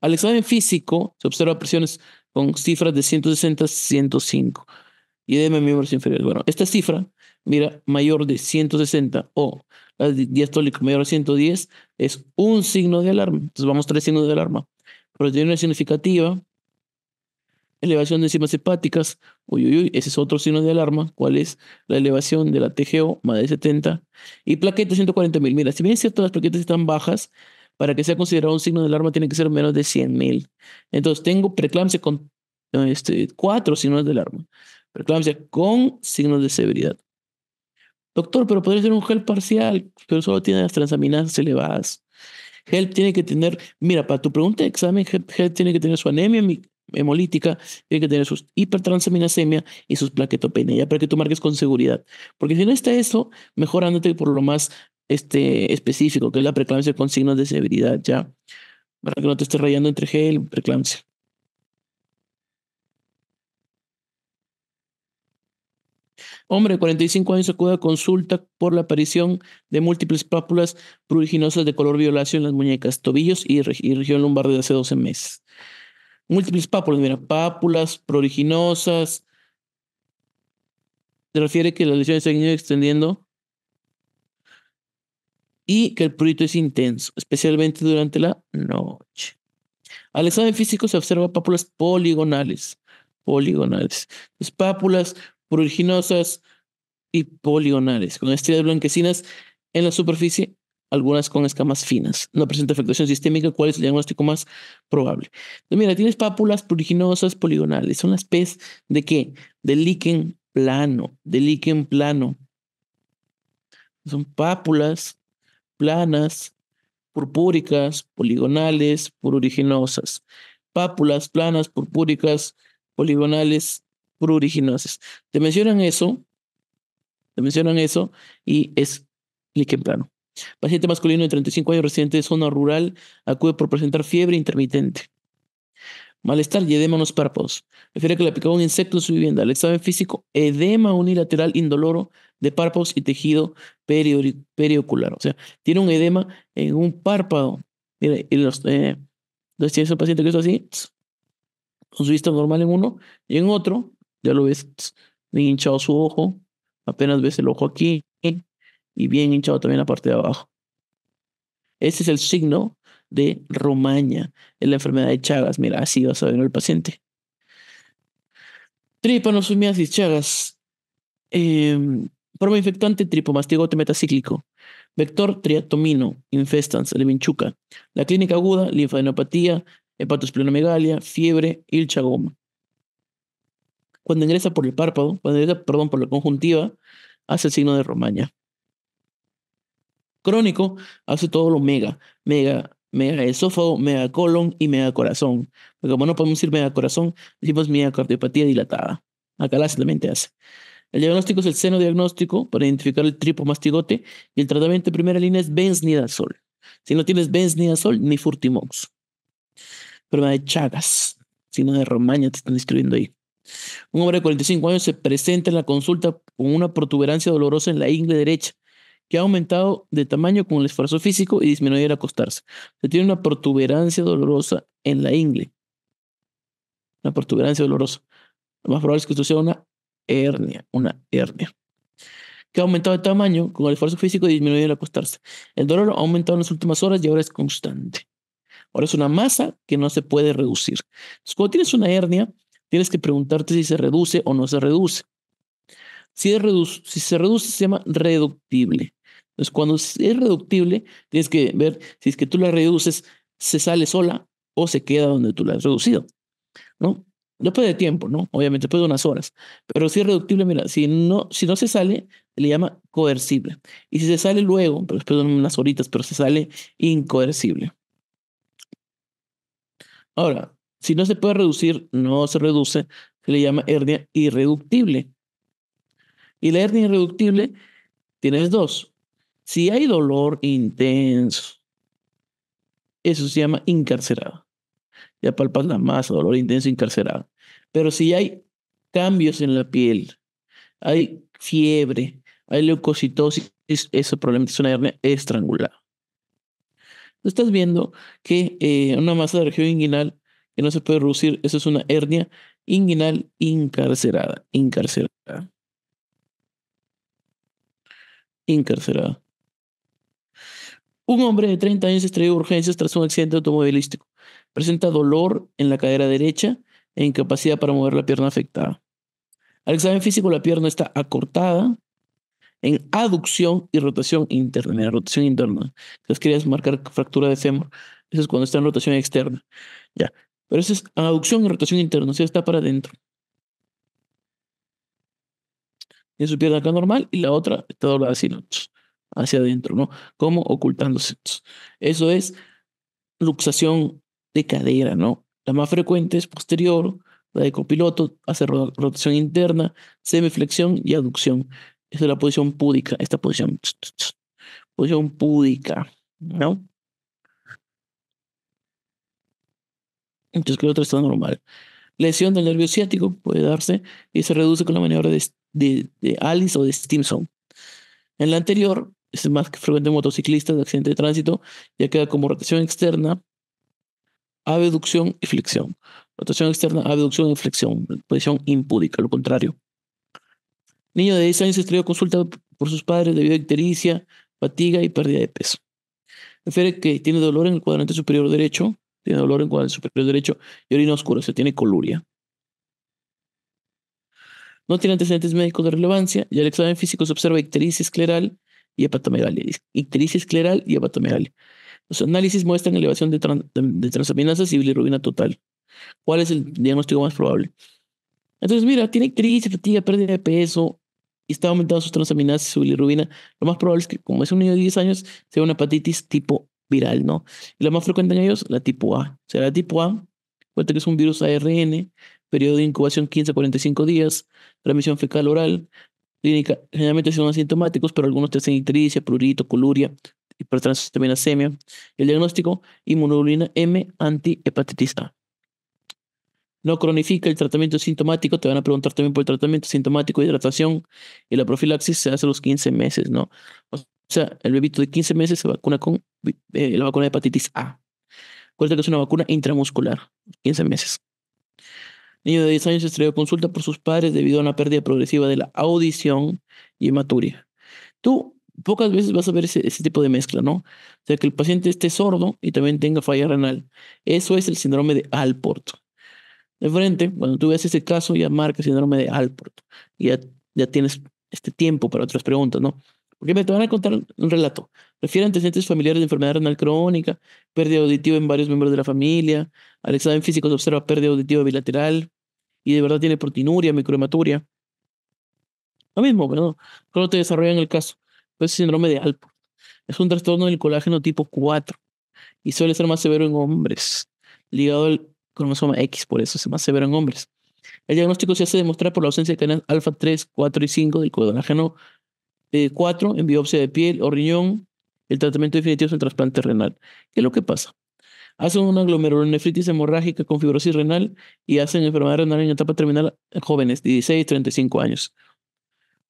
Al examen físico se observa presiones con cifras de 160 105 y de miembros inferiores. Bueno, esta cifra, mira, mayor de 160 o la diastólica mayor a 110 es un signo de alarma. Entonces vamos a tres signos de alarma proteína significativa, elevación de enzimas hepáticas, uy, uy, uy, ese es otro signo de alarma, cuál es la elevación de la TGO, más de 70, y plaquetas 140.000. Mira, si bien es cierto, las plaquetas están bajas, para que sea considerado un signo de alarma tiene que ser menos de 100.000. Entonces, tengo preeclampsia con este, cuatro signos de alarma, preeclampsia con signos de severidad. Doctor, pero podría ser un gel parcial, pero solo tiene las transaminas elevadas. Help tiene que tener, mira, para tu pregunta de examen, Help, tiene que tener su anemia hemolítica, tiene que tener su hipertransaminasemia y sus plaquetopenia, para que tú marques con seguridad. Porque si no está eso, mejor ándate por lo más este, específico, que es la preclampsia con signos de severidad, ya, para que no te estés rayando entre gel y Hombre de 45 años acude a consulta por la aparición de múltiples pápulas pruriginosas de color violáceo en las muñecas, tobillos y, región lumbar desde hace 12 meses. Múltiples pápulas, mira, pápulas pruriginosas. Se refiere que las lesiones se han ido extendiendo y que el prurito es intenso, especialmente durante la noche. Al examen físico se observa pápulas poligonales. Poligonales. Las pápulas puriginosas y poligonales. con estrías blanquecinas en la superficie, algunas con escamas finas. No presenta afectación sistémica, ¿cuál es el diagnóstico más probable? mira, tienes pápulas puriginosas poligonales. Son las P's de qué? De líquen plano, de líquen plano. Son pápulas planas, purpúricas, poligonales, pruriginosas. Pápulas planas, purpúricas, poligonales, pruriginosis. Te mencionan eso, te mencionan eso y es líquen en plano. Paciente masculino de 35 años residente de zona rural acude por presentar fiebre intermitente. Malestar y edema en los párpados. Refiere que le picaba un insecto en su vivienda. El examen físico, edema unilateral indoloro de párpados y tejido periocular. O sea, tiene un edema en un párpado. Mire, y los, eh, paciente que es así, con su vista normal en uno, y en otro ya lo ves bien hinchado su ojo, apenas ves el ojo aquí y bien hinchado también la parte de abajo. Este es el signo de romaña, es la enfermedad de Chagas. Mira, así vas a el paciente. Tripanosomiasis, Chagas. Em, forma infectante, tripomastigote metacíclico. Vector triatomino, infestans, levinchuca. La clínica aguda, linfadenopatía, hepatosplenomegalia, fiebre, Chagoma cuando ingresa por el párpado, cuando ingresa, perdón, por la conjuntiva, hace el signo de Romaña. Crónico hace todo lo mega, mega, mega esófago, mega colon y mega corazón. Porque como no podemos decir mega corazón, decimos mega cardiopatía dilatada. Acá la mente hace. El diagnóstico es el seno diagnóstico para identificar el tripo mastigote y el tratamiento de primera línea es benznidazol. Si no tienes benznidazol, ni furtimox. Prueba de Chagas, signo de Romaña te están escribiendo ahí. Un hombre de 45 años se presenta en la consulta con una protuberancia dolorosa en la ingle derecha, que ha aumentado de tamaño con el esfuerzo físico y disminuye al acostarse. Se tiene una protuberancia dolorosa en la ingle. Una protuberancia dolorosa. Lo más probable es que esto sea una hernia, una hernia que ha aumentado de tamaño con el esfuerzo físico y disminuye al acostarse. El dolor ha aumentado en las últimas horas y ahora es constante. Ahora es una masa que no se puede reducir. cuando tienes una hernia, tienes que preguntarte si se reduce o no se reduce. Si, si se reduce, se llama reductible. Entonces, cuando es reductible, tienes que ver si es que tú la reduces, se sale sola o se queda donde tú la has reducido, ¿no? Después de tiempo, ¿no? Obviamente, después unas horas. Pero si es reductible, mira, si no, si no se sale, le llama coercible. Y si se sale luego, pero después de unas horitas, pero se sale incoercible. Ahora, si no se puede reducir, no se reduce, se le llama hernia irreductible. Y la hernia irreductible, tienes dos. Si hay dolor intenso, eso se llama encarcerado. Ya palpas la masa, dolor intenso incarcerado. Pero si hay cambios en la piel, hay fiebre, hay leucocitosis, eso probablemente es una hernia estrangulada. Estás viendo que eh, una masa de región inguinal que no se puede reducir. Eso es una hernia inguinal incarcerada. Incarcerada. Incarcerada. Un hombre de 30 años estrelló urgencias tras un accidente automovilístico. Presenta dolor en la cadera derecha e incapacidad para mover la pierna afectada. Al examen físico, la pierna está acortada en aducción y rotación interna. en la rotación interna. Entonces querías marcar fractura de fémur. Eso es cuando está en rotación externa. Ya. Pero eso es aducción y rotación interna, o sea, está para adentro. Y su pierna acá normal y la otra está doblada así, hacia adentro, ¿no? Como ocultándose. Eso es luxación de cadera, ¿no? La más frecuente es posterior, la de copiloto, hace rotación interna, semiflexión y aducción. Esa es la posición púdica, esta posición. Posición púdica, ¿no? entonces que el otro está normal. Lesión del nervio ciático puede darse y se reduce con la maniobra de, Alice o de Stimson. En la anterior, es más que frecuente en motociclistas de accidente de tránsito, ya queda como rotación externa, abducción y flexión. Rotación externa, abducción y flexión. Posición impúdica, lo contrario. Niño de 10 años se estrelló consulta por sus padres debido a ictericia, fatiga y pérdida de peso. Refiere que tiene dolor en el cuadrante superior derecho, tiene dolor en cuadrante superior derecho y orina oscuro, se tiene coluria. No tiene antecedentes médicos de relevancia y el examen físico se observa ictericia escleral y hepatomegalia. Ictericia escleral y hepatomegalia. Los análisis muestran elevación de, transaminasas y bilirrubina total. ¿Cuál es el diagnóstico más probable? Entonces, mira, tiene ictericia, fatiga, pérdida de peso, y está aumentando sus transaminasas y su bilirrubina. Lo más probable es que, como es un niño de 10 años, sea una hepatitis tipo viral, ¿no? Y la más frecuente en ellos, la tipo A. O sea, la tipo A, cuenta que es un virus ARN, periodo de incubación 15 a 45 días, transmisión fecal oral, clínica, generalmente son asintomáticos, pero algunos te hacen nitricia, prurito, coluria, hipertransistamina semia. El diagnóstico, inmunoglobulina M antihepatitis No cronifica el tratamiento sintomático, te van a preguntar también por el tratamiento sintomático, hidratación y la profilaxis se hace a los 15 meses, ¿no? O sea, el bebito de 15 meses se vacuna con eh, la vacuna de hepatitis A. Cuenta que es una vacuna intramuscular, 15 meses. Niño de 10 años estrelló consulta por sus padres debido a una pérdida progresiva de la audición y hematuria. Tú pocas veces vas a ver ese, tipo de mezcla, ¿no? O sea, que el paciente esté sordo y también tenga falla renal. Eso es el síndrome de Alport. De frente, cuando tú ves ese caso, ya marca el síndrome de Alport. Y ya, ya tienes este tiempo para otras preguntas, ¿no? Porque me te van a contar un relato. Refiere a antecedentes familiares de enfermedad renal crónica, pérdida auditiva en varios miembros de la familia. Al examen físico se observa pérdida auditiva bilateral. Y de verdad tiene proteinuria, microhematuria. Lo mismo, pero no. te desarrolla en el caso. Pues síndrome de Alpo. Es un trastorno del colágeno tipo 4 y suele ser más severo en hombres, ligado al cromosoma X, por eso es más severo en hombres. El diagnóstico se hace demostrar por la ausencia de cadenas alfa 3, 4 y 5 del colágeno eh, cuatro, en biopsia de piel o riñón, el tratamiento definitivo es el trasplante renal. ¿Qué es lo que pasa? Hacen una glomerulonefritis hemorrágica con fibrosis renal y hacen enfermedad renal en etapa terminal jóvenes, 16, 35 años.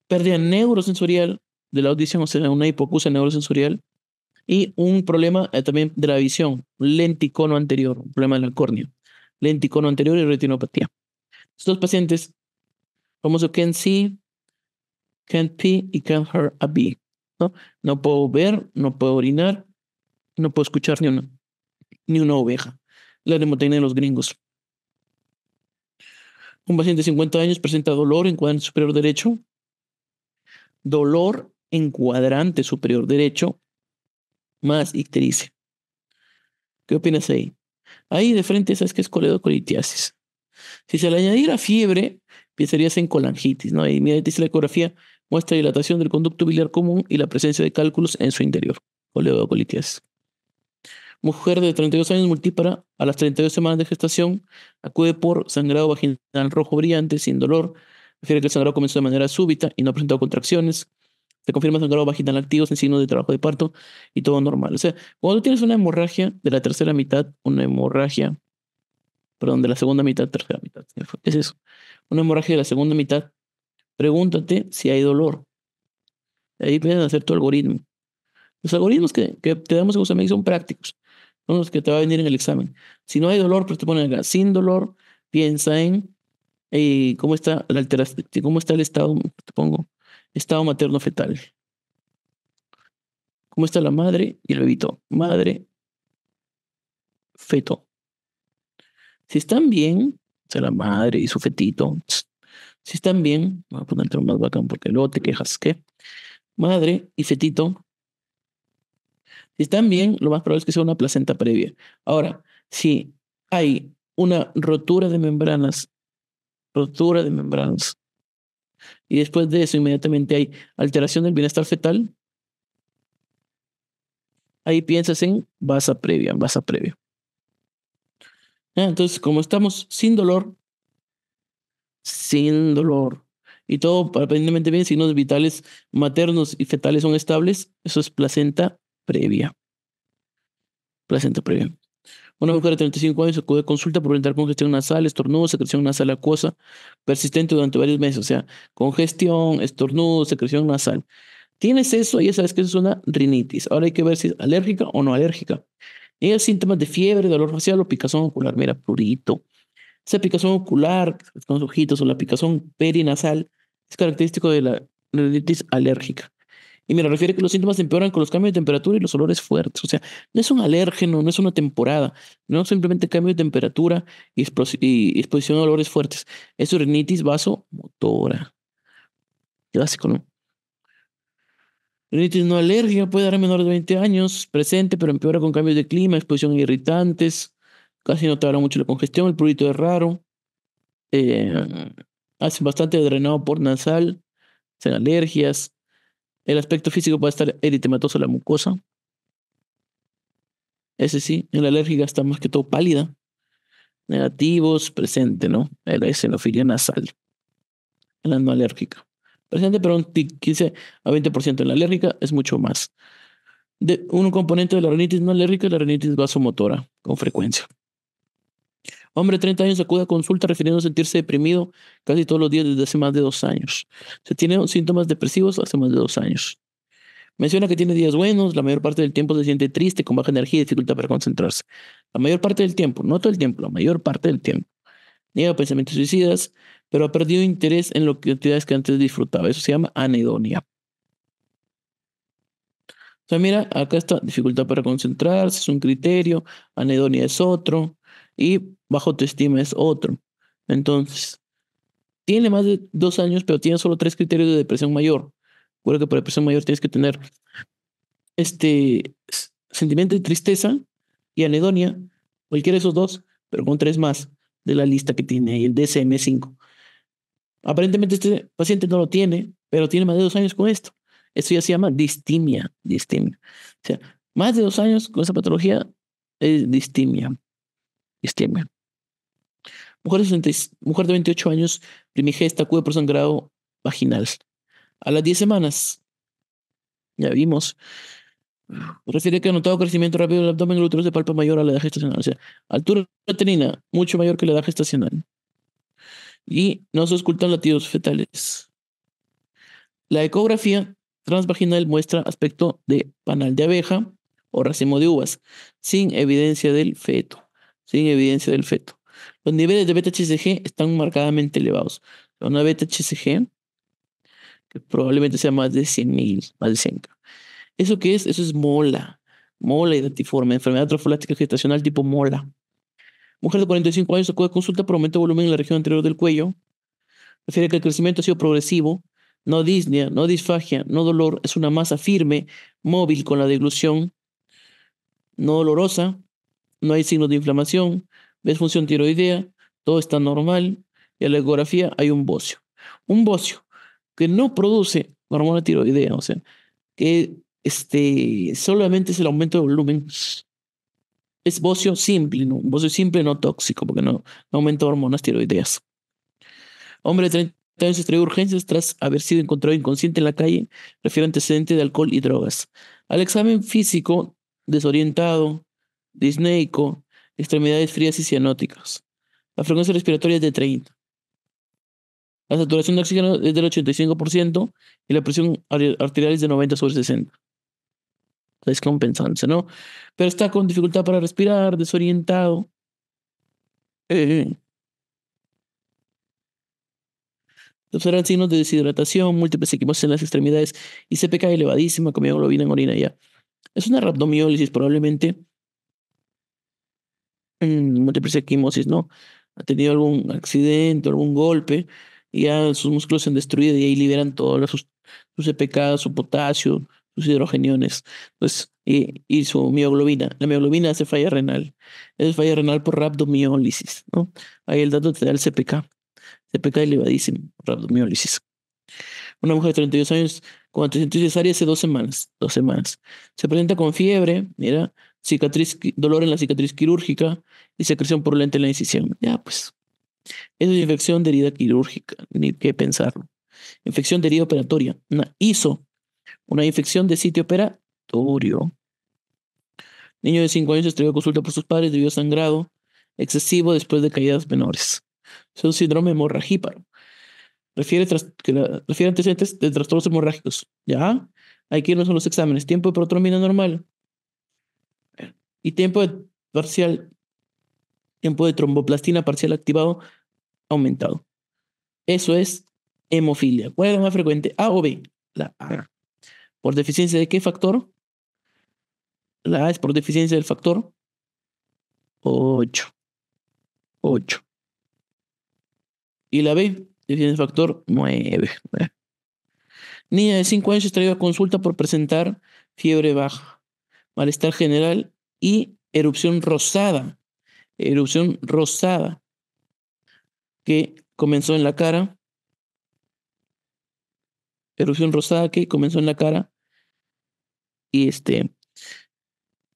Pérdida neurosensorial de la audición, o sea, una hipocusa neurosensorial y un problema eh, también de la visión, lenticono anterior, un problema de la córnea, lenticono anterior y retinopatía. Estos pacientes, famoso en sí can't pee y can't hurt a bee. ¿no? no puedo ver, no puedo orinar, no puedo escuchar ni una, ni una oveja. La neumotecnia de los gringos. Un paciente de 50 años presenta dolor en cuadrante superior derecho, dolor en cuadrante superior derecho, más ictericia. ¿Qué opinas ahí? Ahí de frente sabes que es coledocolitiasis? Si se le añadiera fiebre, pensarías en colangitis, ¿no? Y mira, dice la ecografía, muestra dilatación del conducto biliar común y la presencia de cálculos en su interior. Oleodocolitis. Mujer de 32 años multípara, a las 32 semanas de gestación, acude por sangrado vaginal rojo brillante, sin dolor. Refiere que el sangrado comenzó de manera súbita y no ha presentado contracciones. Se confirma sangrado vaginal activo sin signos de trabajo de parto y todo normal. O sea, cuando tienes una hemorragia de la tercera mitad, una hemorragia, perdón, de la segunda mitad, tercera mitad, es eso. Una hemorragia de la segunda mitad pregúntate si hay dolor. Ahí viene a hacer tu algoritmo. Los algoritmos que, te damos en Usamex son prácticos, son los que te van a venir en el examen. Si no hay dolor, pues te ponen acá, sin dolor, piensa en eh, cómo, está la cómo está el estado, te pongo, estado materno-fetal. ¿Cómo está la madre y el bebito? Madre, feto. Si están bien, o sea, la madre y su fetito, si están bien, voy a poner el más bacán porque luego te quejas que madre y fetito, si están bien, lo más probable es que sea una placenta previa. Ahora, si hay una rotura de membranas, rotura de membranas, y después de eso inmediatamente hay alteración del bienestar fetal, ahí piensas en vasa previa, vasa previa. Ah, entonces, como estamos sin dolor, sin dolor. Y todo aparentemente bien, signos vitales maternos y fetales son estables. Eso es placenta previa. Placenta previa. Una mujer de 35 años acude a consulta por presentar congestión nasal, estornudo, secreción nasal acuosa persistente durante varios meses. O sea, congestión, estornudo, secreción nasal. Tienes eso, ya sabes que eso es una rinitis. Ahora hay que ver si es alérgica o no alérgica. Y hay síntomas de fiebre, dolor facial o picazón ocular. Mira, purito esa picazón ocular, con los ojitos, o la picazón perinasal, es característico de la rinitis alérgica. Y mira, refiere que los síntomas empeoran con los cambios de temperatura y los olores fuertes. O sea, no es un alérgeno, no es una temporada, no es simplemente cambio de temperatura y, exposición a olores fuertes. Es rinitis vasomotora. Clásico, ¿no? Rinitis no alérgica puede dar a menores de 20 años, presente, pero empeora con cambios de clima, exposición a irritantes, casi no te mucho la congestión, el prurito es raro, Hacen eh, hace bastante drenado por nasal, hacen alergias, el aspecto físico puede estar eritematoso la mucosa, ese sí, en la alérgica está más que todo pálida, negativos, presente, ¿no? la esenofilia nasal, en la no alérgica. Presente, pero un 15 a 20% en la alérgica es mucho más. De un componente de la rinitis no alérgica es la rinitis vasomotora, con frecuencia. Hombre, de 30 años acude a consulta refiriendo a sentirse deprimido casi todos los días desde hace más de dos años. Se tiene síntomas depresivos hace más de dos años. Menciona que tiene días buenos, la mayor parte del tiempo se siente triste, con baja energía y dificultad para concentrarse. La mayor parte del tiempo, no todo el tiempo, la mayor parte del tiempo. Niega pensamientos suicidas, pero ha perdido interés en lo que actividades que antes disfrutaba. Eso se llama anedonia. mira, acá está dificultad para concentrarse, es un criterio, anedonia es otro, y bajo autoestima es otro. Entonces, tiene más de dos años, pero tiene solo tres criterios de depresión mayor. Recuerda que para depresión mayor tienes que tener este sentimiento de tristeza y anedonia, cualquiera de esos dos, pero con tres más de la lista que tiene el DSM-5. Aparentemente este paciente no lo tiene, pero tiene más de dos años con esto. Esto ya se llama distimia, distimia. O sea, más de dos años con esa patología es distimia. Mujer de, mujer de 28 años, primigesta, acude por sangrado vaginal. A las 10 semanas, ya vimos, refiere que ha notado crecimiento rápido del abdomen y los útero de palpa mayor a la edad gestacional. O sea, altura uterina mucho mayor que la edad gestacional. Y no se ocultan latidos fetales. La ecografía transvaginal muestra aspecto de panal de abeja o racimo de uvas, sin evidencia del feto sin evidencia del feto. Los niveles de beta-HCG están marcadamente elevados. Una beta-HCG que probablemente sea más de 100.000, más de 100. ¿Eso qué es? Eso es mola. Mola antiforme, enfermedad trofolástica gestacional tipo mola. Mujer de 45 años acude a consulta por aumento de volumen en la región anterior del cuello. Refiere que el crecimiento ha sido progresivo, no disnea, no disfagia, no dolor. Es una masa firme, móvil con la deglución, no dolorosa no hay signos de inflamación, ves función tiroidea, todo está normal y a la ecografía hay un bocio. Un bocio que no produce hormona tiroidea, o sea, que este, solamente es el aumento de volumen. Es bocio simple, ¿no? bocio simple no tóxico, porque no, no aumenta hormonas tiroideas. Hombre de 30 años urgencias tras haber sido encontrado inconsciente en la calle, refiere antecedente de alcohol y drogas. Al examen físico, desorientado, disneico, extremidades frías y cianóticas. La frecuencia respiratoria es de 30. La saturación de oxígeno es del 85% y la presión arterial es de 90 sobre 60. Es compensante, ¿no? Pero está con dificultad para respirar, desorientado. Eh. Se observan signos de deshidratación, múltiples equimosis en las extremidades y CPK elevadísima, comida globina en orina ya. Es una rhabdomiólisis probablemente múltiples equimosis, ¿no? Ha tenido algún accidente, algún golpe, y ya sus músculos se han destruido y ahí liberan todos sus, sus e su potasio, sus hidrogeniones, pues, y, su mioglobina. La mioglobina hace falla renal. Es falla renal por rhabdomiólisis, ¿no? Ahí el dato te da el CPK. CPK elevadísimo, rhabdomiólisis. Una mujer de 32 años con antecedentes hace dos semanas, dos semanas. Se presenta con fiebre, mira, cicatriz, dolor en la cicatriz quirúrgica y secreción por lente en la incisión. Ya, pues. Eso es infección de herida quirúrgica, ni que pensarlo. Infección de herida operatoria, una ISO, una infección de sitio operatorio. Niño de 5 años estrelló consulta por sus padres debido a sangrado excesivo después de caídas menores. Es un síndrome hemorragíparo. Refiere, refiere antecedentes de trastornos hemorrágicos. ¿Ya? Hay que irnos a los exámenes. Tiempo de protromina normal y tiempo de parcial, tiempo de tromboplastina parcial activado aumentado. Eso es hemofilia. ¿Cuál es la más frecuente? A o B. La A. ¿Por deficiencia de qué factor? La A es por deficiencia del factor 8. 8. Y la B, deficiencia del factor 9. Niña de 5 años traída a consulta por presentar fiebre baja, malestar general y erupción rosada, erupción rosada, que comenzó en la cara, erupción rosada que comenzó en la cara y este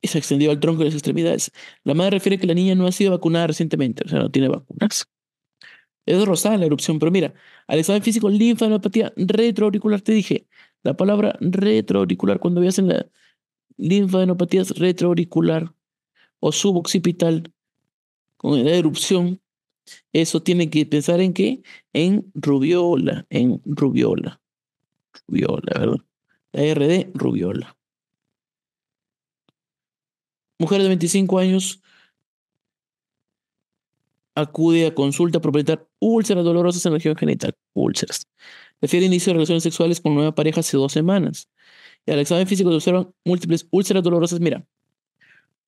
se extendió al tronco y las extremidades. La madre refiere que la niña no ha sido vacunada recientemente, o sea, no tiene vacunas. Es rosada la erupción, pero mira, al examen físico, linfanopatía retroauricular, te dije, la palabra retroauricular, cuando veas en la, linfadenopatías retroauricular o suboccipital con erupción, eso tiene que pensar en qué? En rubiola, en rubiola. Rubiola, ¿verdad? La RD, rubiola. Mujer de 25 años acude a consulta por presentar úlceras dolorosas en la región genital. Úlceras. Refiere inicio de relaciones sexuales con nueva pareja hace dos semanas. Y al examen físico se observan múltiples úlceras dolorosas. Mira,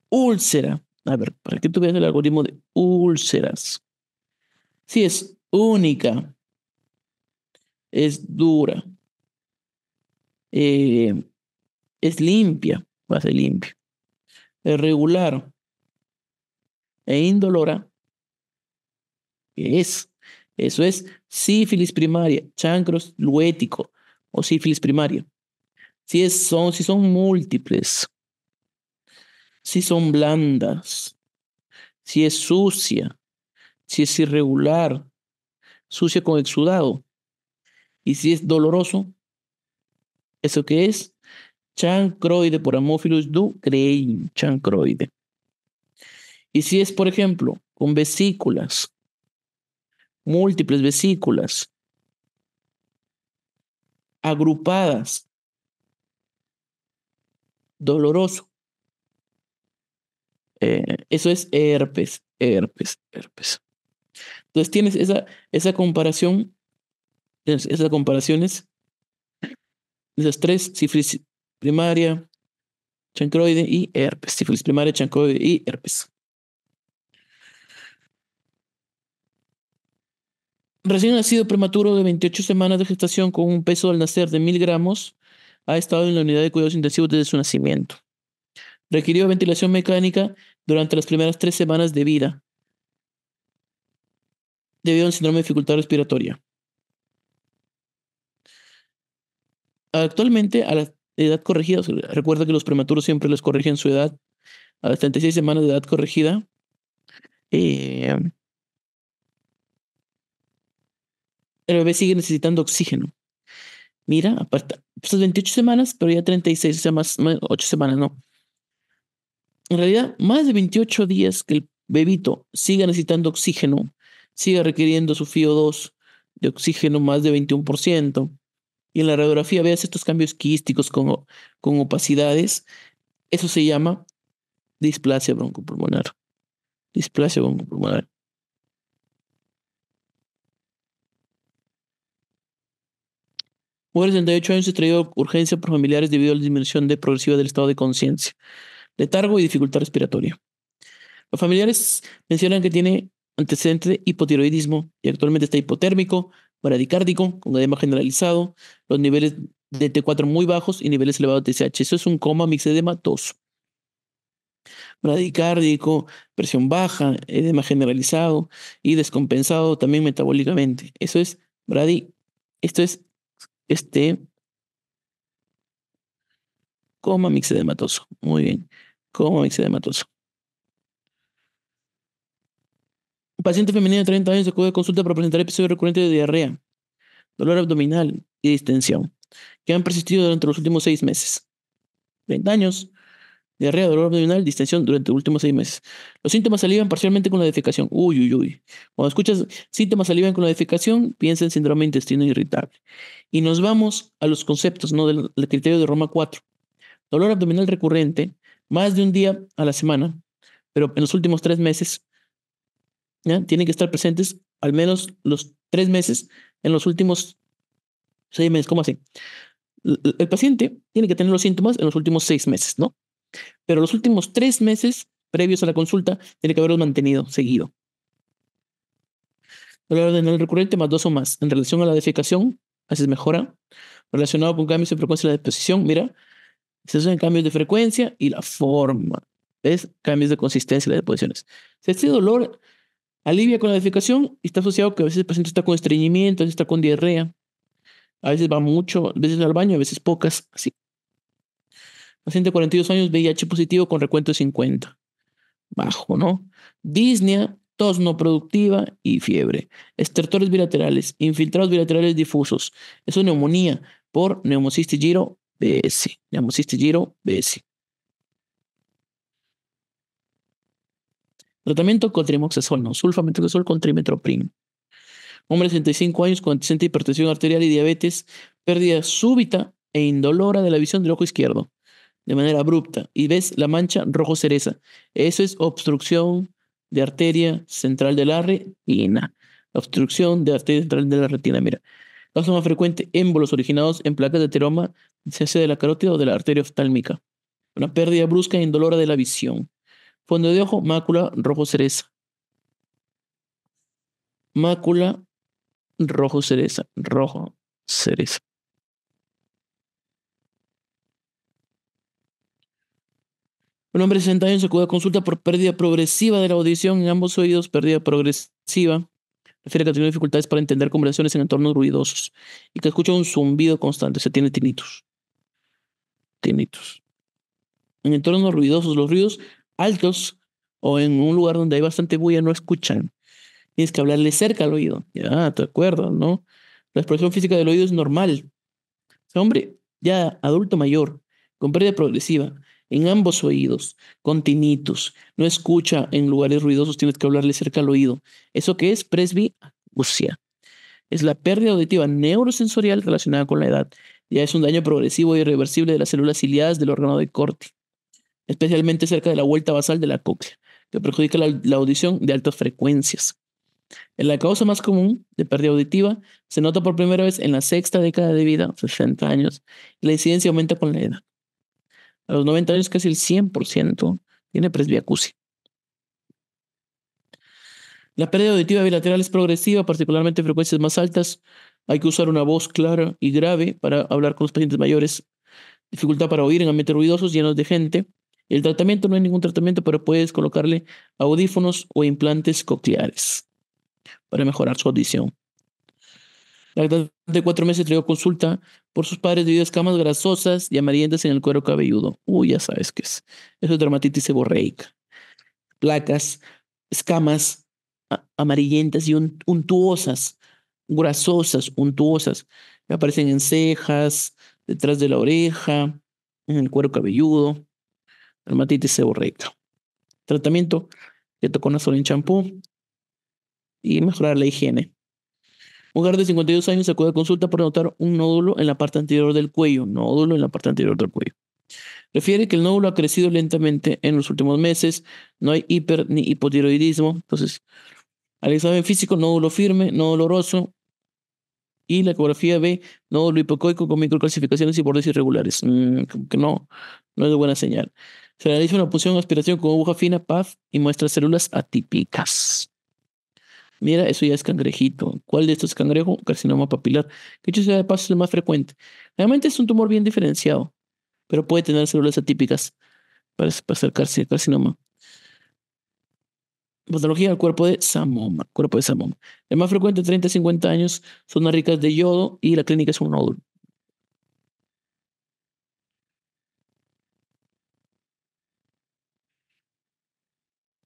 úlcera. A ver, para que tú veas el algoritmo de úlceras. Si es única, es dura, eh, es limpia, va a ser limpia, es regular e indolora, es? Eso es sífilis primaria, chancros luético o sífilis primaria si, es, son, si son múltiples, si son blandas, si es sucia, si es irregular, sucia con exudado, y si es doloroso, ¿eso qué es? Chancroide por amófilos du Crein, chancroide. Y si es, por ejemplo, con vesículas, múltiples vesículas, agrupadas doloroso. Eh, eso es herpes, herpes, herpes. Entonces tienes esa, esa comparación, esas comparaciones, esas tres, sífilis primaria, chancroide y herpes, sífilis primaria, chancroide y herpes. Recién nacido prematuro de 28 semanas de gestación con un peso al nacer de 1000 gramos, ha estado en la unidad de cuidados intensivos desde su nacimiento. Requirió ventilación mecánica durante las primeras tres semanas de vida debido a un síndrome de dificultad respiratoria. Actualmente, a la edad corregida, recuerda que los prematuros siempre les corrigen su edad, a las 36 semanas de edad corregida, eh, el bebé sigue necesitando oxígeno. Mira, aparte, pues 28 semanas, pero ya 36, o sea, más, 8 semanas, no. En realidad, más de 28 días que el bebito siga necesitando oxígeno, siga requiriendo su FIO2 de oxígeno más de 21%, y en la radiografía veas estos cambios quísticos con, con opacidades, eso se llama displasia broncopulmonar. Displasia broncopulmonar. Mujer de 38 años extraído urgencia por familiares debido a la disminución de progresiva del estado de conciencia, letargo y dificultad respiratoria. Los familiares mencionan que tiene antecedente de hipotiroidismo y actualmente está hipotérmico, bradicárdico, con edema generalizado, los niveles de T4 muy bajos y niveles elevados de TSH. Eso es un coma mixedematoso. Bradicárdico, presión baja, edema generalizado y descompensado también metabólicamente. Eso es bradi, esto es este coma mixedematoso. Muy bien, coma mixedematoso. Un paciente femenino de 30 años acude a consulta para presentar episodio recurrente de diarrea, dolor abdominal y distensión, que han persistido durante los últimos seis meses. 30 años, diarrea, dolor abdominal, distensión durante los últimos seis meses. Los síntomas alivian parcialmente con la defecación. Uy, uy, uy. Cuando escuchas síntomas alivian con la defecación, piensa en síndrome de intestino irritable. Y nos vamos a los conceptos ¿no? del, criterio de Roma 4. Dolor abdominal recurrente, más de un día a la semana, pero en los últimos tres meses, ¿ya? tienen que estar presentes al menos los tres meses en los últimos seis meses. ¿Cómo así? el paciente tiene que tener los síntomas en los últimos seis meses, ¿no? Pero los últimos tres meses previos a la consulta tiene que haberlos mantenido seguido. Dolor el recurrente más dos o más. En relación a la defecación, veces mejora. Relacionado con cambios de frecuencia de la deposición mira, se hacen cambios de frecuencia y la forma. es Cambios de consistencia de las deposiciones. Si este dolor alivia con la defecación y está asociado que a veces el paciente está con estreñimiento, a veces está con diarrea, a veces va mucho, a veces al baño, a veces pocas, así. Paciente de 42 años, VIH positivo con recuento de 50. Bajo, ¿no? Disnea, tos no productiva y fiebre. Estertores bilaterales, infiltrados bilaterales difusos. Es neumonía por neumocistigiro BS. Neumocistigiro BS. Tratamiento con trimoxazol, no, sulfametoxazol con trimetoprim. Hombre de 65 años con antecedente hipertensión arterial y diabetes, pérdida súbita e indolora de la visión del ojo izquierdo de manera abrupta y ves la mancha rojo cereza. Eso es obstrucción de arteria central de la retina. Obstrucción de arteria central de la retina, mira. Caso más frecuente, émbolos originados en placas de teroma, Se sea de la carótida o de la arteria oftálmica. Una pérdida brusca e indolora de la visión. Fondo de ojo, mácula rojo cereza. Mácula rojo cereza. Rojo cereza. Un hombre de 60 años acude a consulta por pérdida progresiva de la audición en ambos oídos, pérdida progresiva. Refiere que tiene dificultades para entender conversaciones en entornos ruidosos y que escucha un zumbido constante. Se tiene tinnitus. Tinnitus. En entornos ruidosos, los ruidos altos o en un lugar donde hay bastante bulla no escuchan. Tienes que hablarle cerca al oído. Ya, te acuerdas, ¿no? La expresión física del oído es normal. O hombre ya adulto mayor, con pérdida progresiva, en ambos oídos, con tinnitus. No escucha en lugares ruidosos, tienes que hablarle cerca al oído. ¿Eso que es? Presbiacusia. Es la pérdida auditiva neurosensorial relacionada con la edad. Ya es un daño progresivo e irreversible de las células ciliadas del órgano de corte, especialmente cerca de la vuelta basal de la cóclea, que perjudica la, audición de altas frecuencias. En la causa más común de pérdida auditiva se nota por primera vez en la sexta década de vida, 60 años, y la incidencia aumenta con la edad. A los 90 años casi el 100% tiene presbiacusia. La pérdida auditiva bilateral es progresiva, particularmente en frecuencias más altas. Hay que usar una voz clara y grave para hablar con los pacientes mayores. Dificultad para oír en ambientes ruidosos llenos de gente. El tratamiento no hay ningún tratamiento, pero puedes colocarle audífonos o implantes cocleares para mejorar su audición de cuatro meses traigo consulta por sus padres debido a escamas grasosas y amarillentas en el cuero cabelludo. Uy, ya sabes qué es. Eso es dermatitis seborreica. Placas, escamas amarillentas y untuosas, grasosas, untuosas. aparecen en cejas, detrás de la oreja, en el cuero cabelludo. Dermatitis seborreica. Tratamiento: sola en champú y mejorar la higiene. Mujer de 52 años acude a consulta por notar un nódulo en la parte anterior del cuello. Nódulo en la parte anterior del cuello. Refiere que el nódulo ha crecido lentamente en los últimos meses. No hay hiper ni hipotiroidismo. Entonces, al examen físico, nódulo firme, no doloroso. Y la ecografía B, nódulo hipocoico con microclasificaciones y bordes irregulares. Mm, que no, no es de buena señal. Se realiza una punción aspiración con aguja fina, PAF, y muestra células atípicas. Mira, eso ya es cangrejito. ¿Cuál de estos es cangrejo? Carcinoma papilar, que hecho sea de paso es el más frecuente. Realmente es un tumor bien diferenciado, pero puede tener células atípicas para, hacer carcinoma. Patología del cuerpo de Samoma. Cuerpo de Samoma. El más frecuente, 30 50 años, son zonas ricas de yodo y la clínica es un nódulo.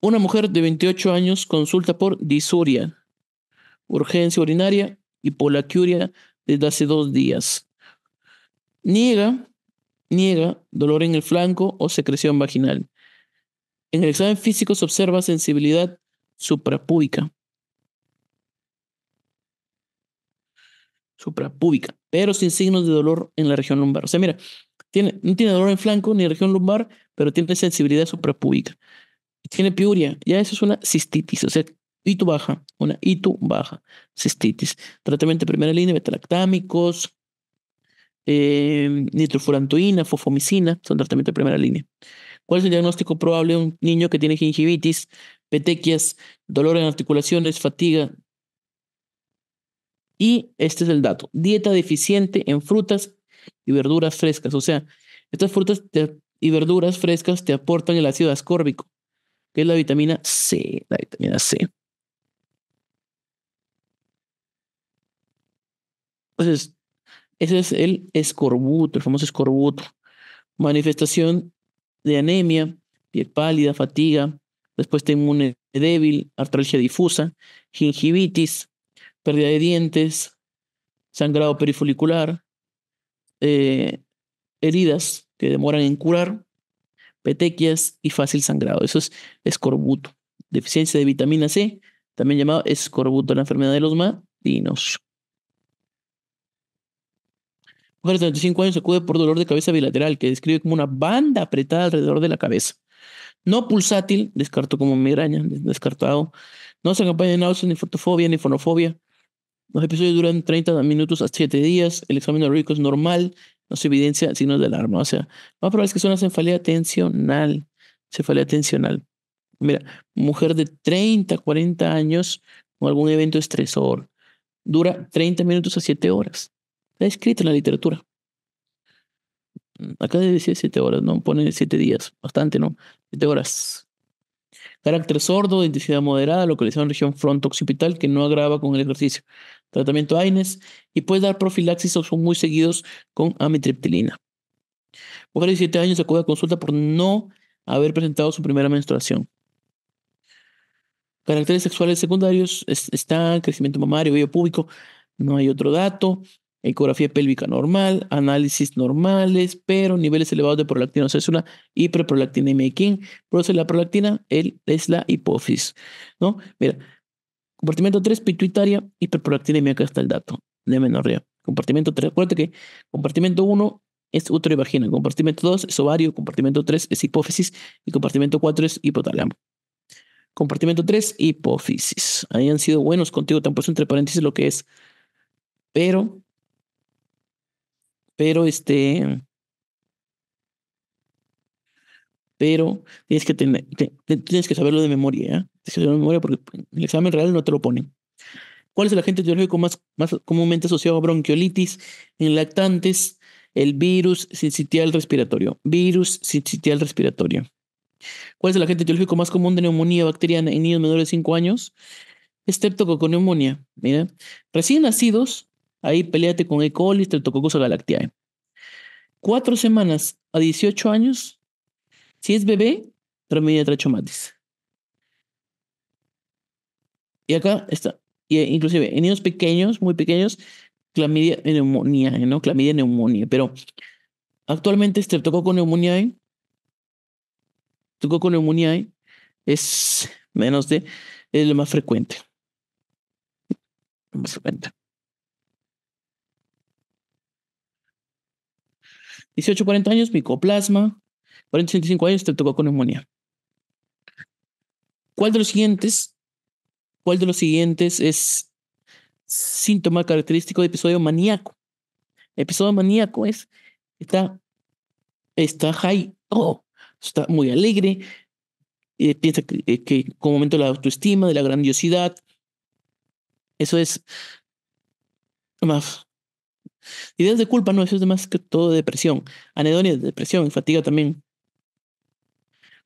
Una mujer de 28 años consulta por disuria, urgencia urinaria y polacuria desde hace dos días. Niega, niega dolor en el flanco o secreción vaginal. En el examen físico se observa sensibilidad suprapúbica. Suprapúbica, pero sin signos de dolor en la región lumbar. O sea, mira, tiene, no tiene dolor en flanco ni región lumbar, pero tiene sensibilidad suprapúbica tiene piuria, ya eso es una cistitis, o sea, ITU baja, una ITU baja, cistitis. Tratamiento de primera línea, betalactámicos, eh, nitrofurantoína, fofomicina, son tratamientos de primera línea. ¿Cuál es el diagnóstico probable de un niño que tiene gingivitis, petequias, dolor en articulaciones, fatiga? Y este es el dato. Dieta deficiente en frutas y verduras frescas. O sea, estas frutas y verduras frescas te aportan el ácido ascórbico que es la vitamina C, la vitamina C. Entonces, ese es el escorbuto, el famoso escorbuto. Manifestación de anemia, piel pálida, fatiga, respuesta inmune débil, artralgia difusa, gingivitis, pérdida de dientes, sangrado perifolicular, eh, heridas que demoran en curar, petequias y fácil sangrado. Eso es escorbuto. Deficiencia de vitamina C, también llamado escorbuto, la enfermedad de los madinos. Mujer de 35 años acude por dolor de cabeza bilateral, que describe como una banda apretada alrededor de la cabeza. No pulsátil, descarto como migraña, descartado. No se acompaña de náuseas, ni fotofobia, ni fonofobia. Los episodios duran 30 minutos a 7 días. El examen de es normal no se evidencia signos de alarma. O sea, más probable es que sea una cefalea tensional. Cefalea tensional. Mira, mujer de 30, 40 años con algún evento estresor. Dura 30 minutos a 7 horas. Está escrito en la literatura. Mm, acá dice 7 horas, ¿no? Pone 7 días. Bastante, ¿no? 7 horas. Carácter sordo, intensidad moderada, localizado en región fronto-occipital que no agrava con el ejercicio. Tratamiento AINES y puede dar profilaxis o son muy seguidos con amitriptilina. Mujer de 17 años acude a consulta por no haber presentado su primera menstruación. Caracteres sexuales secundarios está están crecimiento mamario, vello púbico. No hay otro dato ecografía pélvica normal, análisis normales, pero niveles elevados de prolactina, o sea, es una hiperprolactinemia. ¿Quién produce la prolactina? Él es la hipófisis, ¿no? Mira, compartimento 3, pituitaria, hiperprolactinemia, acá está el dato de menorrea. Compartimento 3, acuérdate que compartimento 1 es útero y vagina, compartimento 2 es ovario, compartimento 3 es hipófisis y compartimento 4 es hipotalamo. Compartimento 3, hipófisis. Ahí han sido buenos contigo, Tampoco es entre paréntesis lo que es. Pero pero este. Pero tienes que tienes que saberlo de memoria, ¿eh? Tienes que saberlo de memoria porque el examen real no te lo ponen. ¿Cuál es el agente etiológico más, más comúnmente asociado a bronquiolitis en lactantes? El virus sincitial respiratorio. Virus sincitial respiratorio. ¿Cuál es el agente etiológico más común de neumonía bacteriana en niños menores de 5 años? neumonía. Mira, recién nacidos Ahí peleate con E. coli, Streptococcus galactiae. Cuatro semanas a 18 años, si es bebé, Tramidia trachomatis. Y acá está, eh, inclusive en niños pequeños, muy pequeños, clamidia eh, neumonía, ¿no? Clamidia neumonía, pero actualmente Streptococcus neumoniae, Streptococcus neumonía ¿eh? es menos de, es lo más frecuente. Lo más frecuente. 18, 40 años, micoplasma. 40, 65 años, te tocó con neumonía. ¿Cuál de los siguientes? ¿Cuál de los siguientes es síntoma característico de episodio maníaco? episodio maníaco es está está high, oh, está muy alegre, eh, piensa que, eh, con momento de la autoestima, de la grandiosidad, eso es más Ideas de culpa, no, eso es más que todo depresión. Anedonia, depresión, fatiga también.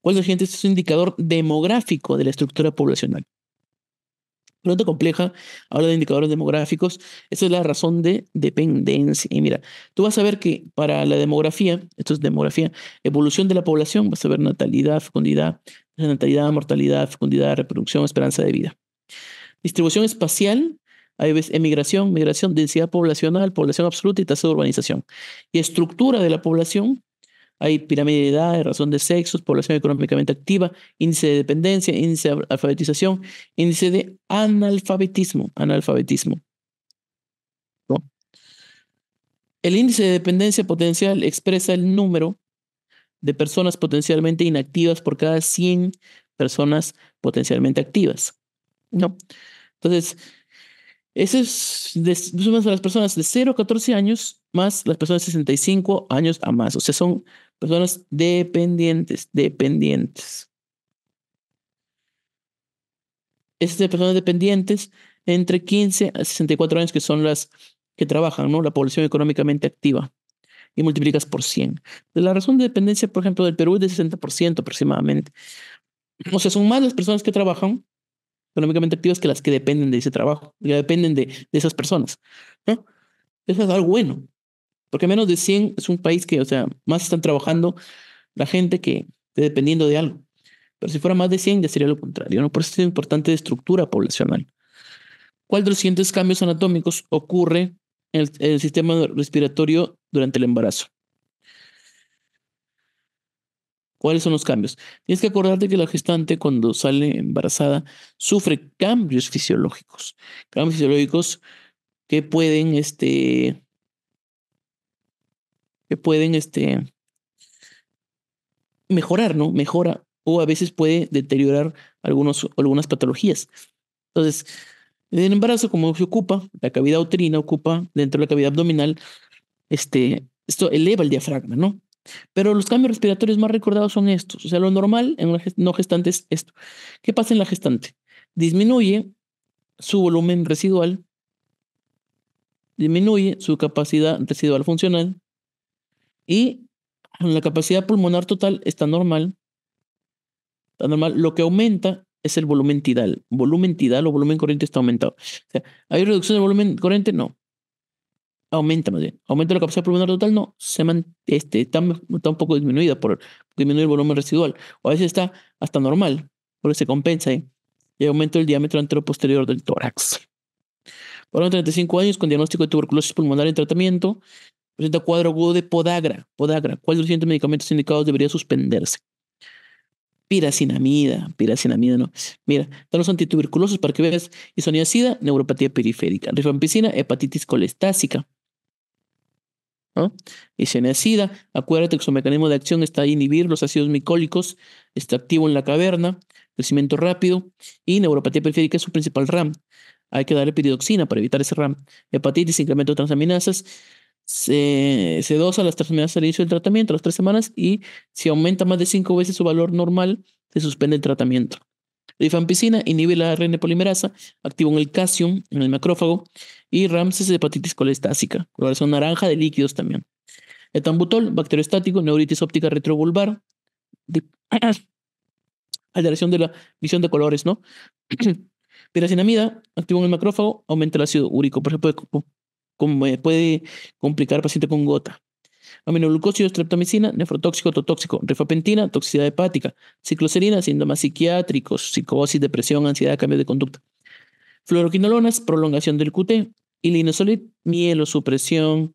¿Cuál gente es un indicador demográfico de la estructura poblacional? Pregunta compleja, habla de indicadores demográficos. Esa es la razón de dependencia. Y mira, tú vas a ver que para la demografía, esto es demografía, evolución de la población, vas a ver natalidad, fecundidad, natalidad, mortalidad, fecundidad, reproducción, esperanza de vida. Distribución espacial, hay emigración, migración, densidad poblacional, población absoluta y tasa de urbanización. Y estructura de la población. Hay pirámide de edad, razón de sexos, población económicamente activa, índice de dependencia, índice de alfabetización, índice de analfabetismo, analfabetismo. El índice de dependencia potencial expresa el número de personas potencialmente inactivas por cada 100 personas potencialmente activas. ¿No? Entonces, esas es las personas de 0 a 14 años más las personas de 65 años a más. O sea, son personas dependientes, dependientes. esas de personas dependientes entre 15 a 64 años, que son las que trabajan, ¿no? La población económicamente activa. Y multiplicas por 100. la razón de dependencia, por ejemplo, del Perú es de 60% aproximadamente. O sea, son más las personas que trabajan económicamente activas que las que dependen de ese trabajo, que dependen de, de esas personas. Eso es algo bueno, porque menos de 100 es un país que, o sea, más están trabajando la gente que dependiendo de algo. Pero si fuera más de 100 ya sería lo contrario, ¿no? Por eso es importante la estructura poblacional. ¿Cuál de los siguientes cambios anatómicos ocurre en el sistema respiratorio durante el embarazo? ¿Cuáles son los cambios? Tienes que acordarte que la gestante cuando sale embarazada sufre cambios fisiológicos. Cambios fisiológicos que pueden, este, que pueden, este, mejorar, ¿no? Mejora o a veces puede deteriorar algunos, algunas patologías. Entonces, en el embarazo, como se ocupa, la cavidad uterina ocupa dentro de la cavidad abdominal, este, esto eleva el diafragma, ¿no? Pero los cambios respiratorios más recordados son estos. O sea, lo normal en una no gestante es esto. ¿Qué pasa en la gestante? Disminuye su volumen residual, disminuye su capacidad residual funcional y la capacidad pulmonar total está normal. Está normal. Lo que aumenta es el volumen tidal. Volumen tidal o volumen corriente está aumentado. O sea, ¿hay reducción del volumen corriente? No aumenta más bien, aumenta la capacidad pulmonar total, no, se este, está, un poco disminuida por disminuir el volumen residual, o a veces está hasta normal, porque se compensa ¿eh? y aumenta el diámetro antero anterior-posterior del tórax. Por 35 años con diagnóstico de tuberculosis pulmonar en tratamiento, presenta cuadro agudo de podagra, podagra, ¿cuál de los medicamentos indicados debería suspenderse? Piracinamida, piracinamida, no. Mira, están los antituberculosos para que veas. Isoniacida, neuropatía periférica. Rifampicina, hepatitis colestásica. Y Y acida, acuérdate que su mecanismo de acción está a inhibir los ácidos micólicos, está activo en la caverna, crecimiento rápido y neuropatía periférica es su principal RAM. Hay que darle piridoxina para evitar ese RAM. Hepatitis, incremento de transaminasas, se, se dosa las transaminasas al inicio del tratamiento, a las tres semanas, y si aumenta más de cinco veces su valor normal, se suspende el tratamiento. La rifampicina inhibe la ARN polimerasa, activa el calcio en el macrófago y Ramses de hepatitis colestásica, coloración naranja de líquidos también. Etambutol, bacteriostático, neuritis óptica retrovulvar, alteración de la visión de colores, ¿no? Piracinamida, activa el macrófago, aumenta el ácido úrico, por ejemplo, eh, puede complicar paciente con gota aminoglucósidos, streptomicina, nefrotóxico, ototóxico, rifapentina, toxicidad hepática, cicloserina, síntomas psiquiátricos, psicosis, depresión, ansiedad, cambio de conducta. Fluoroquinolonas, prolongación del QT, ilinosolid, mielosupresión,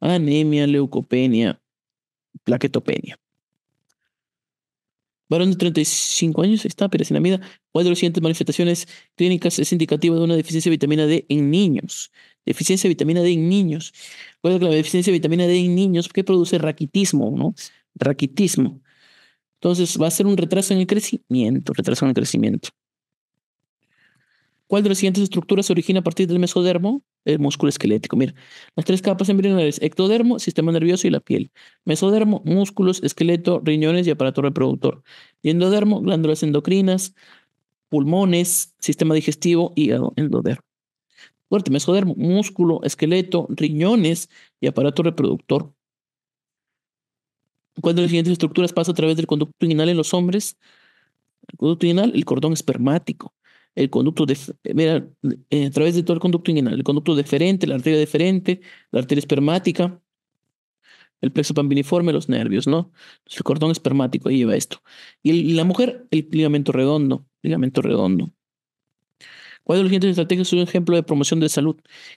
anemia, leucopenia, plaquetopenia. Varón de 35 años está piracinamida. ¿Cuál de las siguientes manifestaciones clínicas es indicativo de una deficiencia de vitamina D en niños? Deficiencia de vitamina D en niños. Recuerda que la deficiencia de vitamina D en niños ¿Qué produce raquitismo, ¿no? Raquitismo. Entonces va a ser un retraso en el crecimiento, retraso en el crecimiento. ¿Cuál de las siguientes estructuras se origina a partir del mesodermo? El músculo esquelético. Mira, las tres capas embrionales, ectodermo, sistema nervioso y la piel. Mesodermo, músculos, esqueleto, riñones y aparato reproductor. Y endodermo, glándulas endocrinas, pulmones, sistema digestivo, y endodermo fuerte, músculo, esqueleto, riñones y aparato reproductor. Cuando las siguientes estructuras pasa a través del conducto inguinal en los hombres? El conducto inguinal, el cordón espermático, el conducto de, mira, eh, a través de todo el conducto inguinal, el conducto deferente, la arteria deferente, la arteria espermática, el plexo pambiniforme, los nervios, ¿no? El cordón espermático, ahí lleva esto. Y, y la mujer, el ligamento redondo, ligamento redondo. ¿Cuál de los siguientes estrategias es un ejemplo de promoción de salud?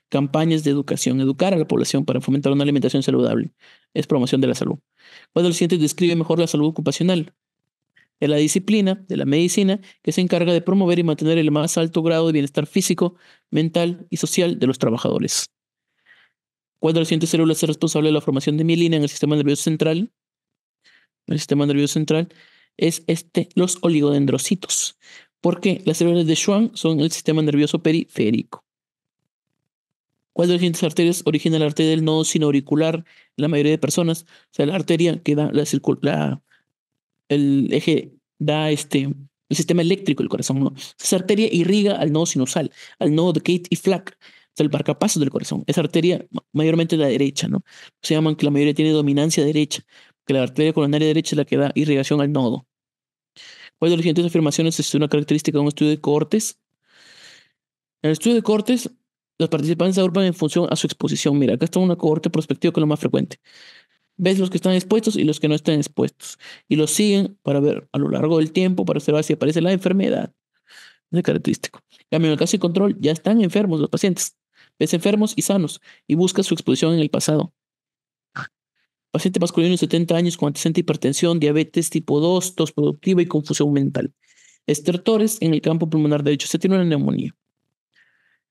Campañas de educación. Educar a la población para fomentar una alimentación saludable es promoción de la salud. ¿Cuál de los siguientes describe mejor la salud ocupacional? Es la disciplina de la medicina que se encarga de promover y mantener el más alto grado de bienestar físico, mental y social de los trabajadores. ¿Cuál de los siguientes células es responsable de la formación de mielina en el sistema nervioso central? El sistema nervioso central es este, los oligodendrocitos. Porque las células de Schwann son el sistema nervioso periférico. ¿Cuál de las siguientes arterias origina la arteria del nodo sinoauricular? La mayoría de personas, o sea, la arteria que da la, el eje da este el sistema eléctrico del corazón, Esa arteria irriga al nodo sinusal, al nodo de Kate y Flack, o sea, el barcapaso del corazón. Esa arteria mayormente la derecha, ¿no? Se llaman que la mayoría tiene dominancia derecha, que la arteria coronaria derecha es la que da irrigación al nodo de las siguientes afirmaciones es una característica de un estudio de cortes? En el estudio de cortes, los participantes se agrupan en función a su exposición. Mira, acá está una cohorte prospectiva que es lo más frecuente. Ves los que están expuestos y los que no están expuestos. Y los siguen para ver a lo largo del tiempo, para observar si aparece la enfermedad. Es característico. cambio, en el caso de control, ya están enfermos los pacientes. Ves enfermos y sanos y buscas su exposición en el pasado. Paciente masculino de 70 años con antecedente hipertensión, diabetes tipo 2, tos productiva y confusión mental. Estertores en el campo pulmonar derecho. Se tiene una neumonía.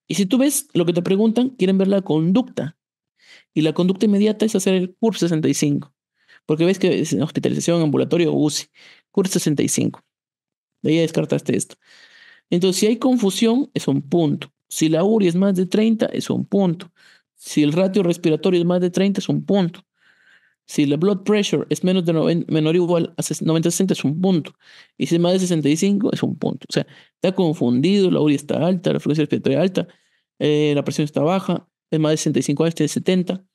Y si tú ves lo que te preguntan, quieren ver la conducta. Y la conducta inmediata es hacer el CURP 65. Porque ves que es en hospitalización, ambulatorio o UCI. CURP 65. De ahí descartaste esto. Entonces, si hay confusión, es un punto. Si la URI es más de 30, es un punto. Si el ratio respiratorio es más de 30, es un punto. Si la blood pressure es menos de menor o igual a 90 60 es un punto. Y si es más de 65 es un punto. O sea, está confundido, la uria está alta, la frecuencia respiratoria alta, eh, la presión está baja, es más de 65 este de 70.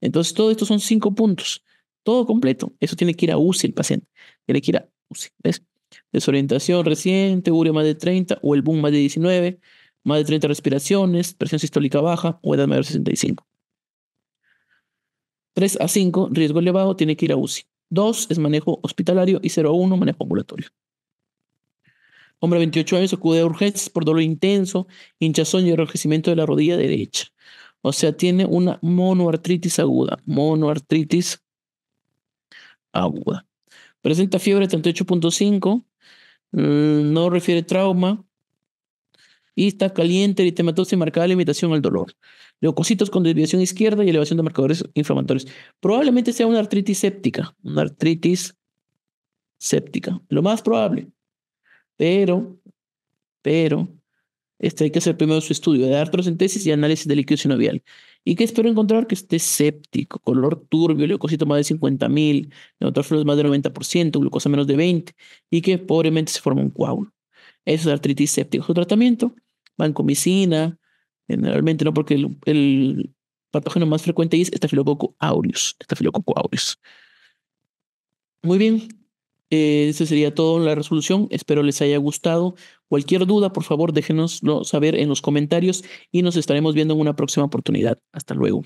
Entonces, todo esto son cinco puntos, todo completo. Eso tiene que ir a UCI el paciente, tiene que ir a UCI. ¿ves? Desorientación reciente, urea más de 30 o el boom más de 19, más de 30 respiraciones, presión sistólica baja o edad mayor de 65. 3 a 5, riesgo elevado, tiene que ir a UCI. 2 es manejo hospitalario y 0 a 1, manejo ambulatorio. Hombre, 28 años, acude a urgencias por dolor intenso, hinchazón y enrojecimiento de la rodilla derecha. O sea, tiene una monoartritis aguda. Monoartritis aguda. Presenta fiebre 38.5, mm, no refiere trauma y está caliente, eritematosa y marcada limitación al dolor leucocitos con desviación izquierda y elevación de marcadores inflamatorios. Probablemente sea una artritis séptica, una artritis séptica, lo más probable. Pero, pero, este hay que hacer primero su estudio de artrocentesis y análisis de líquido sinovial. ¿Y que espero encontrar? Que esté séptico, color turbio, leucocitos más de 50.000, neutrófilos más de 90%, glucosa menos de 20, y que pobremente se forma un coágulo. Eso es artritis séptica. Su tratamiento, vancomicina, generalmente, ¿no? Porque el, patógeno más frecuente es Staphylococcus aureus. Muy bien. Eh, esa sería todo la resolución. Espero les haya gustado. Cualquier duda, por favor, déjenoslo saber en los comentarios y nos estaremos viendo en una próxima oportunidad. Hasta luego.